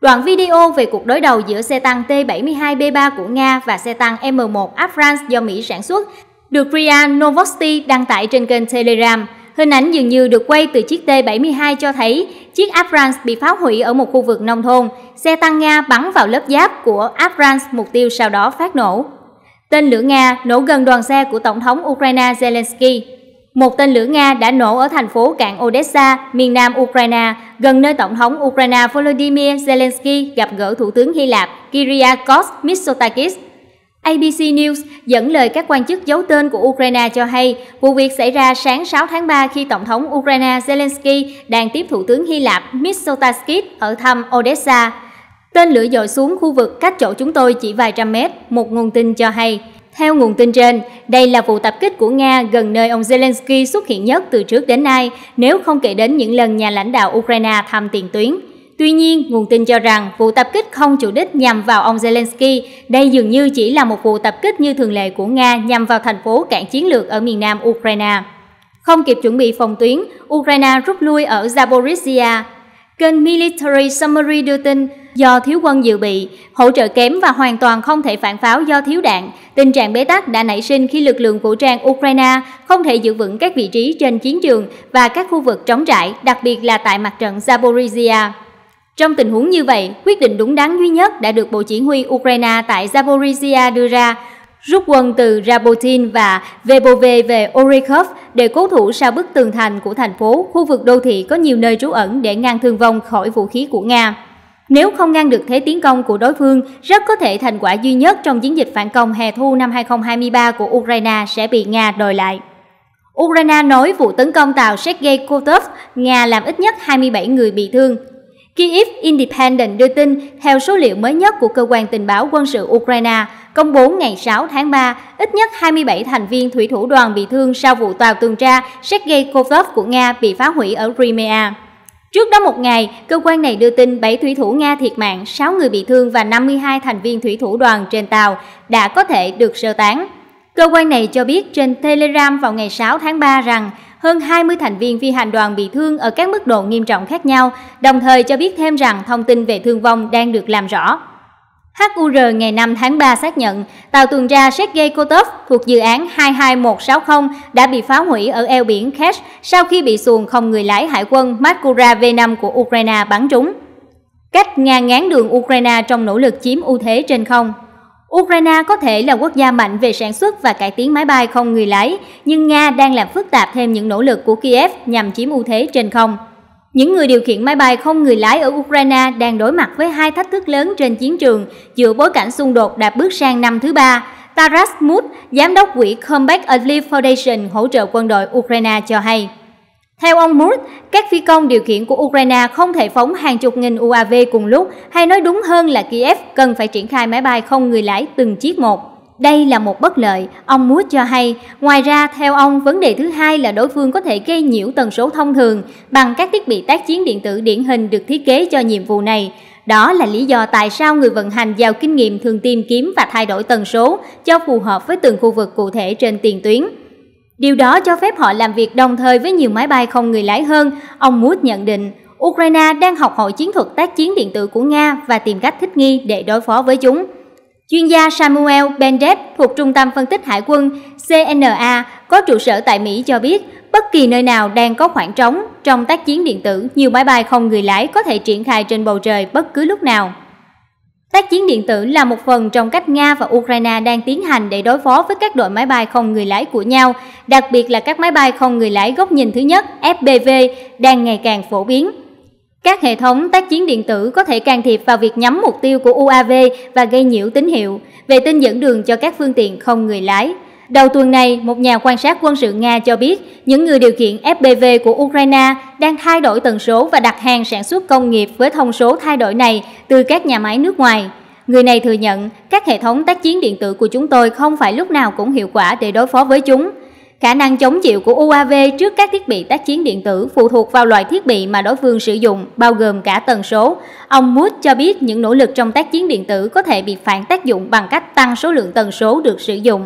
Đoạn video về cuộc đối đầu giữa xe tăng T-72B3 của Nga và xe tăng M1 Abrams do Mỹ sản xuất được Ria Novosti đăng tải trên kênh Telegram – hình ảnh dường như được quay từ chiếc T-72 cho thấy chiếc Abrams bị phá hủy ở một khu vực nông thôn. Xe tăng Nga bắn vào lớp giáp của Abrams mục tiêu sau đó phát nổ. Tên lửa Nga nổ gần đoàn xe của Tổng thống Ukraine Zelensky. Một tên lửa Nga đã nổ ở thành phố cảng Odessa, miền nam Ukraine, gần nơi Tổng thống Ukraine Volodymyr Zelensky gặp gỡ Thủ tướng Hy Lạp Kyriakos Mitsotakis ABC News dẫn lời các quan chức giấu tên của Ukraine cho hay, vụ việc xảy ra sáng 6 tháng 3 khi Tổng thống Ukraine Zelensky đang tiếp Thủ tướng Hy Lạp Mitsotakis ở thăm Odessa. Tên lửa dội xuống khu vực cách chỗ chúng tôi chỉ vài trăm mét, một nguồn tin cho hay. Theo nguồn tin trên, đây là vụ tập kích của Nga gần nơi ông Zelensky xuất hiện nhất từ trước đến nay, nếu không kể đến những lần nhà lãnh đạo Ukraine thăm tiền tuyến. Tuy nhiên, nguồn tin cho rằng vụ tập kích không chủ đích nhằm vào ông Zelensky. Đây dường như chỉ là một vụ tập kích như thường lệ của Nga nhằm vào thành phố cảng chiến lược ở miền nam Ukraine. Không kịp chuẩn bị phòng tuyến, Ukraine rút lui ở Zaporizhia. Kênh Military Summary đưa tin do thiếu quân dự bị, hỗ trợ kém và hoàn toàn không thể phản pháo do thiếu đạn. Tình trạng bế tắc đã nảy sinh khi lực lượng vũ trang Ukraine không thể giữ vững các vị trí trên chiến trường và các khu vực trống trải, đặc biệt là tại mặt trận Zaporizhia. Trong tình huống như vậy, quyết định đúng đắn duy nhất đã được Bộ Chỉ huy Ukraine tại Zaporizhia đưa ra, rút quân từ Rabotin và Vebove về Orykhov để cố thủ sau bức tường thành của thành phố, khu vực đô thị có nhiều nơi trú ẩn để ngăn thương vong khỏi vũ khí của Nga. Nếu không ngăn được thế tiến công của đối phương, rất có thể thành quả duy nhất trong chiến dịch phản công hè thu năm 2023 của Ukraine sẽ bị Nga đòi lại. Ukraine nói vụ tấn công tàu Sergei Kotov, Nga làm ít nhất 27 người bị thương, Kyiv Independent đưa tin, theo số liệu mới nhất của Cơ quan Tình báo quân sự Ukraine, công bố ngày 6 tháng 3, ít nhất 27 thành viên thủy thủ đoàn bị thương sau vụ tàu tuần tra Sergei Kovtov của Nga bị phá hủy ở Crimea. Trước đó một ngày, cơ quan này đưa tin 7 thủy thủ Nga thiệt mạng, 6 người bị thương và 52 thành viên thủy thủ đoàn trên tàu đã có thể được sơ tán. Cơ quan này cho biết trên Telegram vào ngày 6 tháng 3 rằng hơn 20 thành viên phi hành đoàn bị thương ở các mức độ nghiêm trọng khác nhau, đồng thời cho biết thêm rằng thông tin về thương vong đang được làm rõ. HUR ngày 5 tháng 3 xác nhận tàu tuần tra Sergei Kotov thuộc dự án 22160 đã bị phá hủy ở eo biển Kerch sau khi bị xuồng không người lái hải quân Makura V5 của Ukraine bắn trúng. Cách ngang ngán đường Ukraine trong nỗ lực chiếm ưu thế trên không. Ukraine có thể là quốc gia mạnh về sản xuất và cải tiến máy bay không người lái, nhưng Nga đang làm phức tạp thêm những nỗ lực của Kiev nhằm chiếm ưu thế trên không. Những người điều khiển máy bay không người lái ở Ukraine đang đối mặt với hai thách thức lớn trên chiến trường giữa bối cảnh xung đột đã bước sang năm thứ ba. Taras Mut, giám đốc quỹ Combat Alive Foundation hỗ trợ quân đội Ukraine cho hay. Theo ông Murt, các phi công điều khiển của Ukraine không thể phóng hàng chục nghìn UAV cùng lúc, hay nói đúng hơn là Kiev cần phải triển khai máy bay không người lái từng chiếc một. Đây là một bất lợi, ông Mút cho hay. Ngoài ra, theo ông, vấn đề thứ hai là đối phương có thể gây nhiễu tần số thông thường bằng các thiết bị tác chiến điện tử điển hình được thiết kế cho nhiệm vụ này. Đó là lý do tại sao người vận hành giàu kinh nghiệm thường tìm kiếm và thay đổi tần số cho phù hợp với từng khu vực cụ thể trên tiền tuyến. Điều đó cho phép họ làm việc đồng thời với nhiều máy bay không người lái hơn, ông Wood nhận định. Ukraine đang học hỏi chiến thuật tác chiến điện tử của Nga và tìm cách thích nghi để đối phó với chúng. Chuyên gia Samuel Bendet thuộc Trung tâm Phân tích Hải quân CNA có trụ sở tại Mỹ cho biết bất kỳ nơi nào đang có khoảng trống trong tác chiến điện tử, nhiều máy bay không người lái có thể triển khai trên bầu trời bất cứ lúc nào. Tác chiến điện tử là một phần trong cách Nga và Ukraine đang tiến hành để đối phó với các đội máy bay không người lái của nhau, đặc biệt là các máy bay không người lái góc nhìn thứ nhất FPV đang ngày càng phổ biến. Các hệ thống tác chiến điện tử có thể can thiệp vào việc nhắm mục tiêu của UAV và gây nhiễu tín hiệu về tinh dẫn đường cho các phương tiện không người lái. Đầu tuần này, một nhà quan sát quân sự Nga cho biết những người điều khiển FPV của Ukraine đang thay đổi tần số và đặt hàng sản xuất công nghiệp với thông số thay đổi này từ các nhà máy nước ngoài. Người này thừa nhận các hệ thống tác chiến điện tử của chúng tôi không phải lúc nào cũng hiệu quả để đối phó với chúng. Khả năng chống chịu của UAV trước các thiết bị tác chiến điện tử phụ thuộc vào loại thiết bị mà đối phương sử dụng, bao gồm cả tần số. Ông Mood cho biết những nỗ lực trong tác chiến điện tử có thể bị phản tác dụng bằng cách tăng số lượng tần số được sử dụng.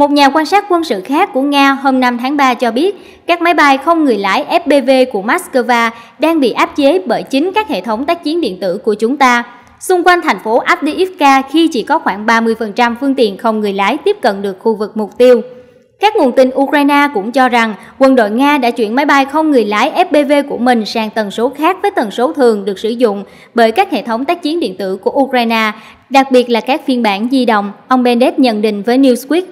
Một nhà quan sát quân sự khác của Nga hôm 5 tháng 3 cho biết, các máy bay không người lái FPV của Moscow đang bị áp chế bởi chính các hệ thống tác chiến điện tử của chúng ta. Xung quanh thành phố Avdiivka khi chỉ có khoảng 30% phương tiện không người lái tiếp cận được khu vực mục tiêu. Các nguồn tin Ukraine cũng cho rằng quân đội Nga đã chuyển máy bay không người lái FPV của mình sang tần số khác với tần số thường được sử dụng bởi các hệ thống tác chiến điện tử của Ukraine, đặc biệt là các phiên bản di động, ông Bennett nhận định với Newsweek.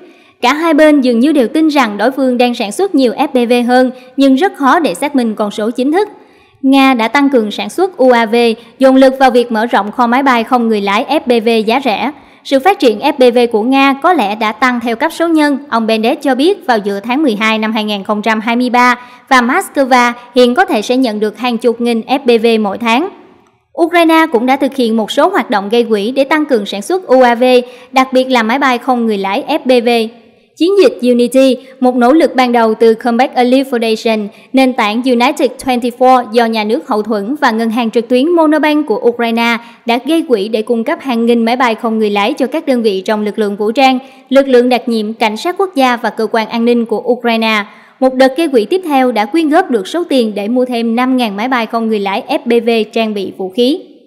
Cả hai bên dường như đều tin rằng đối phương đang sản xuất nhiều FPV hơn, nhưng rất khó để xác minh con số chính thức. Nga đã tăng cường sản xuất UAV, dồn lực vào việc mở rộng kho máy bay không người lái FPV giá rẻ. Sự phát triển FPV của Nga có lẽ đã tăng theo cấp số nhân, ông Bendez cho biết vào giữa tháng 12 năm 2023 và Moscow hiện có thể sẽ nhận được hàng chục nghìn FPV mỗi tháng. Ukraine cũng đã thực hiện một số hoạt động gây quỹ để tăng cường sản xuất UAV, đặc biệt là máy bay không người lái FPV Chiến dịch Unity, một nỗ lực ban đầu từ Combat Elite Foundation, nền tảng United 24 do nhà nước hậu thuẫn và ngân hàng trực tuyến Monobank của Ukraine đã gây quỹ để cung cấp hàng nghìn máy bay không người lái cho các đơn vị trong lực lượng vũ trang, lực lượng đặc nhiệm cảnh sát quốc gia và cơ quan an ninh của Ukraine. Một đợt gây quỹ tiếp theo đã quyên góp được số tiền để mua thêm 5.000 máy bay không người lái FPV trang bị vũ khí.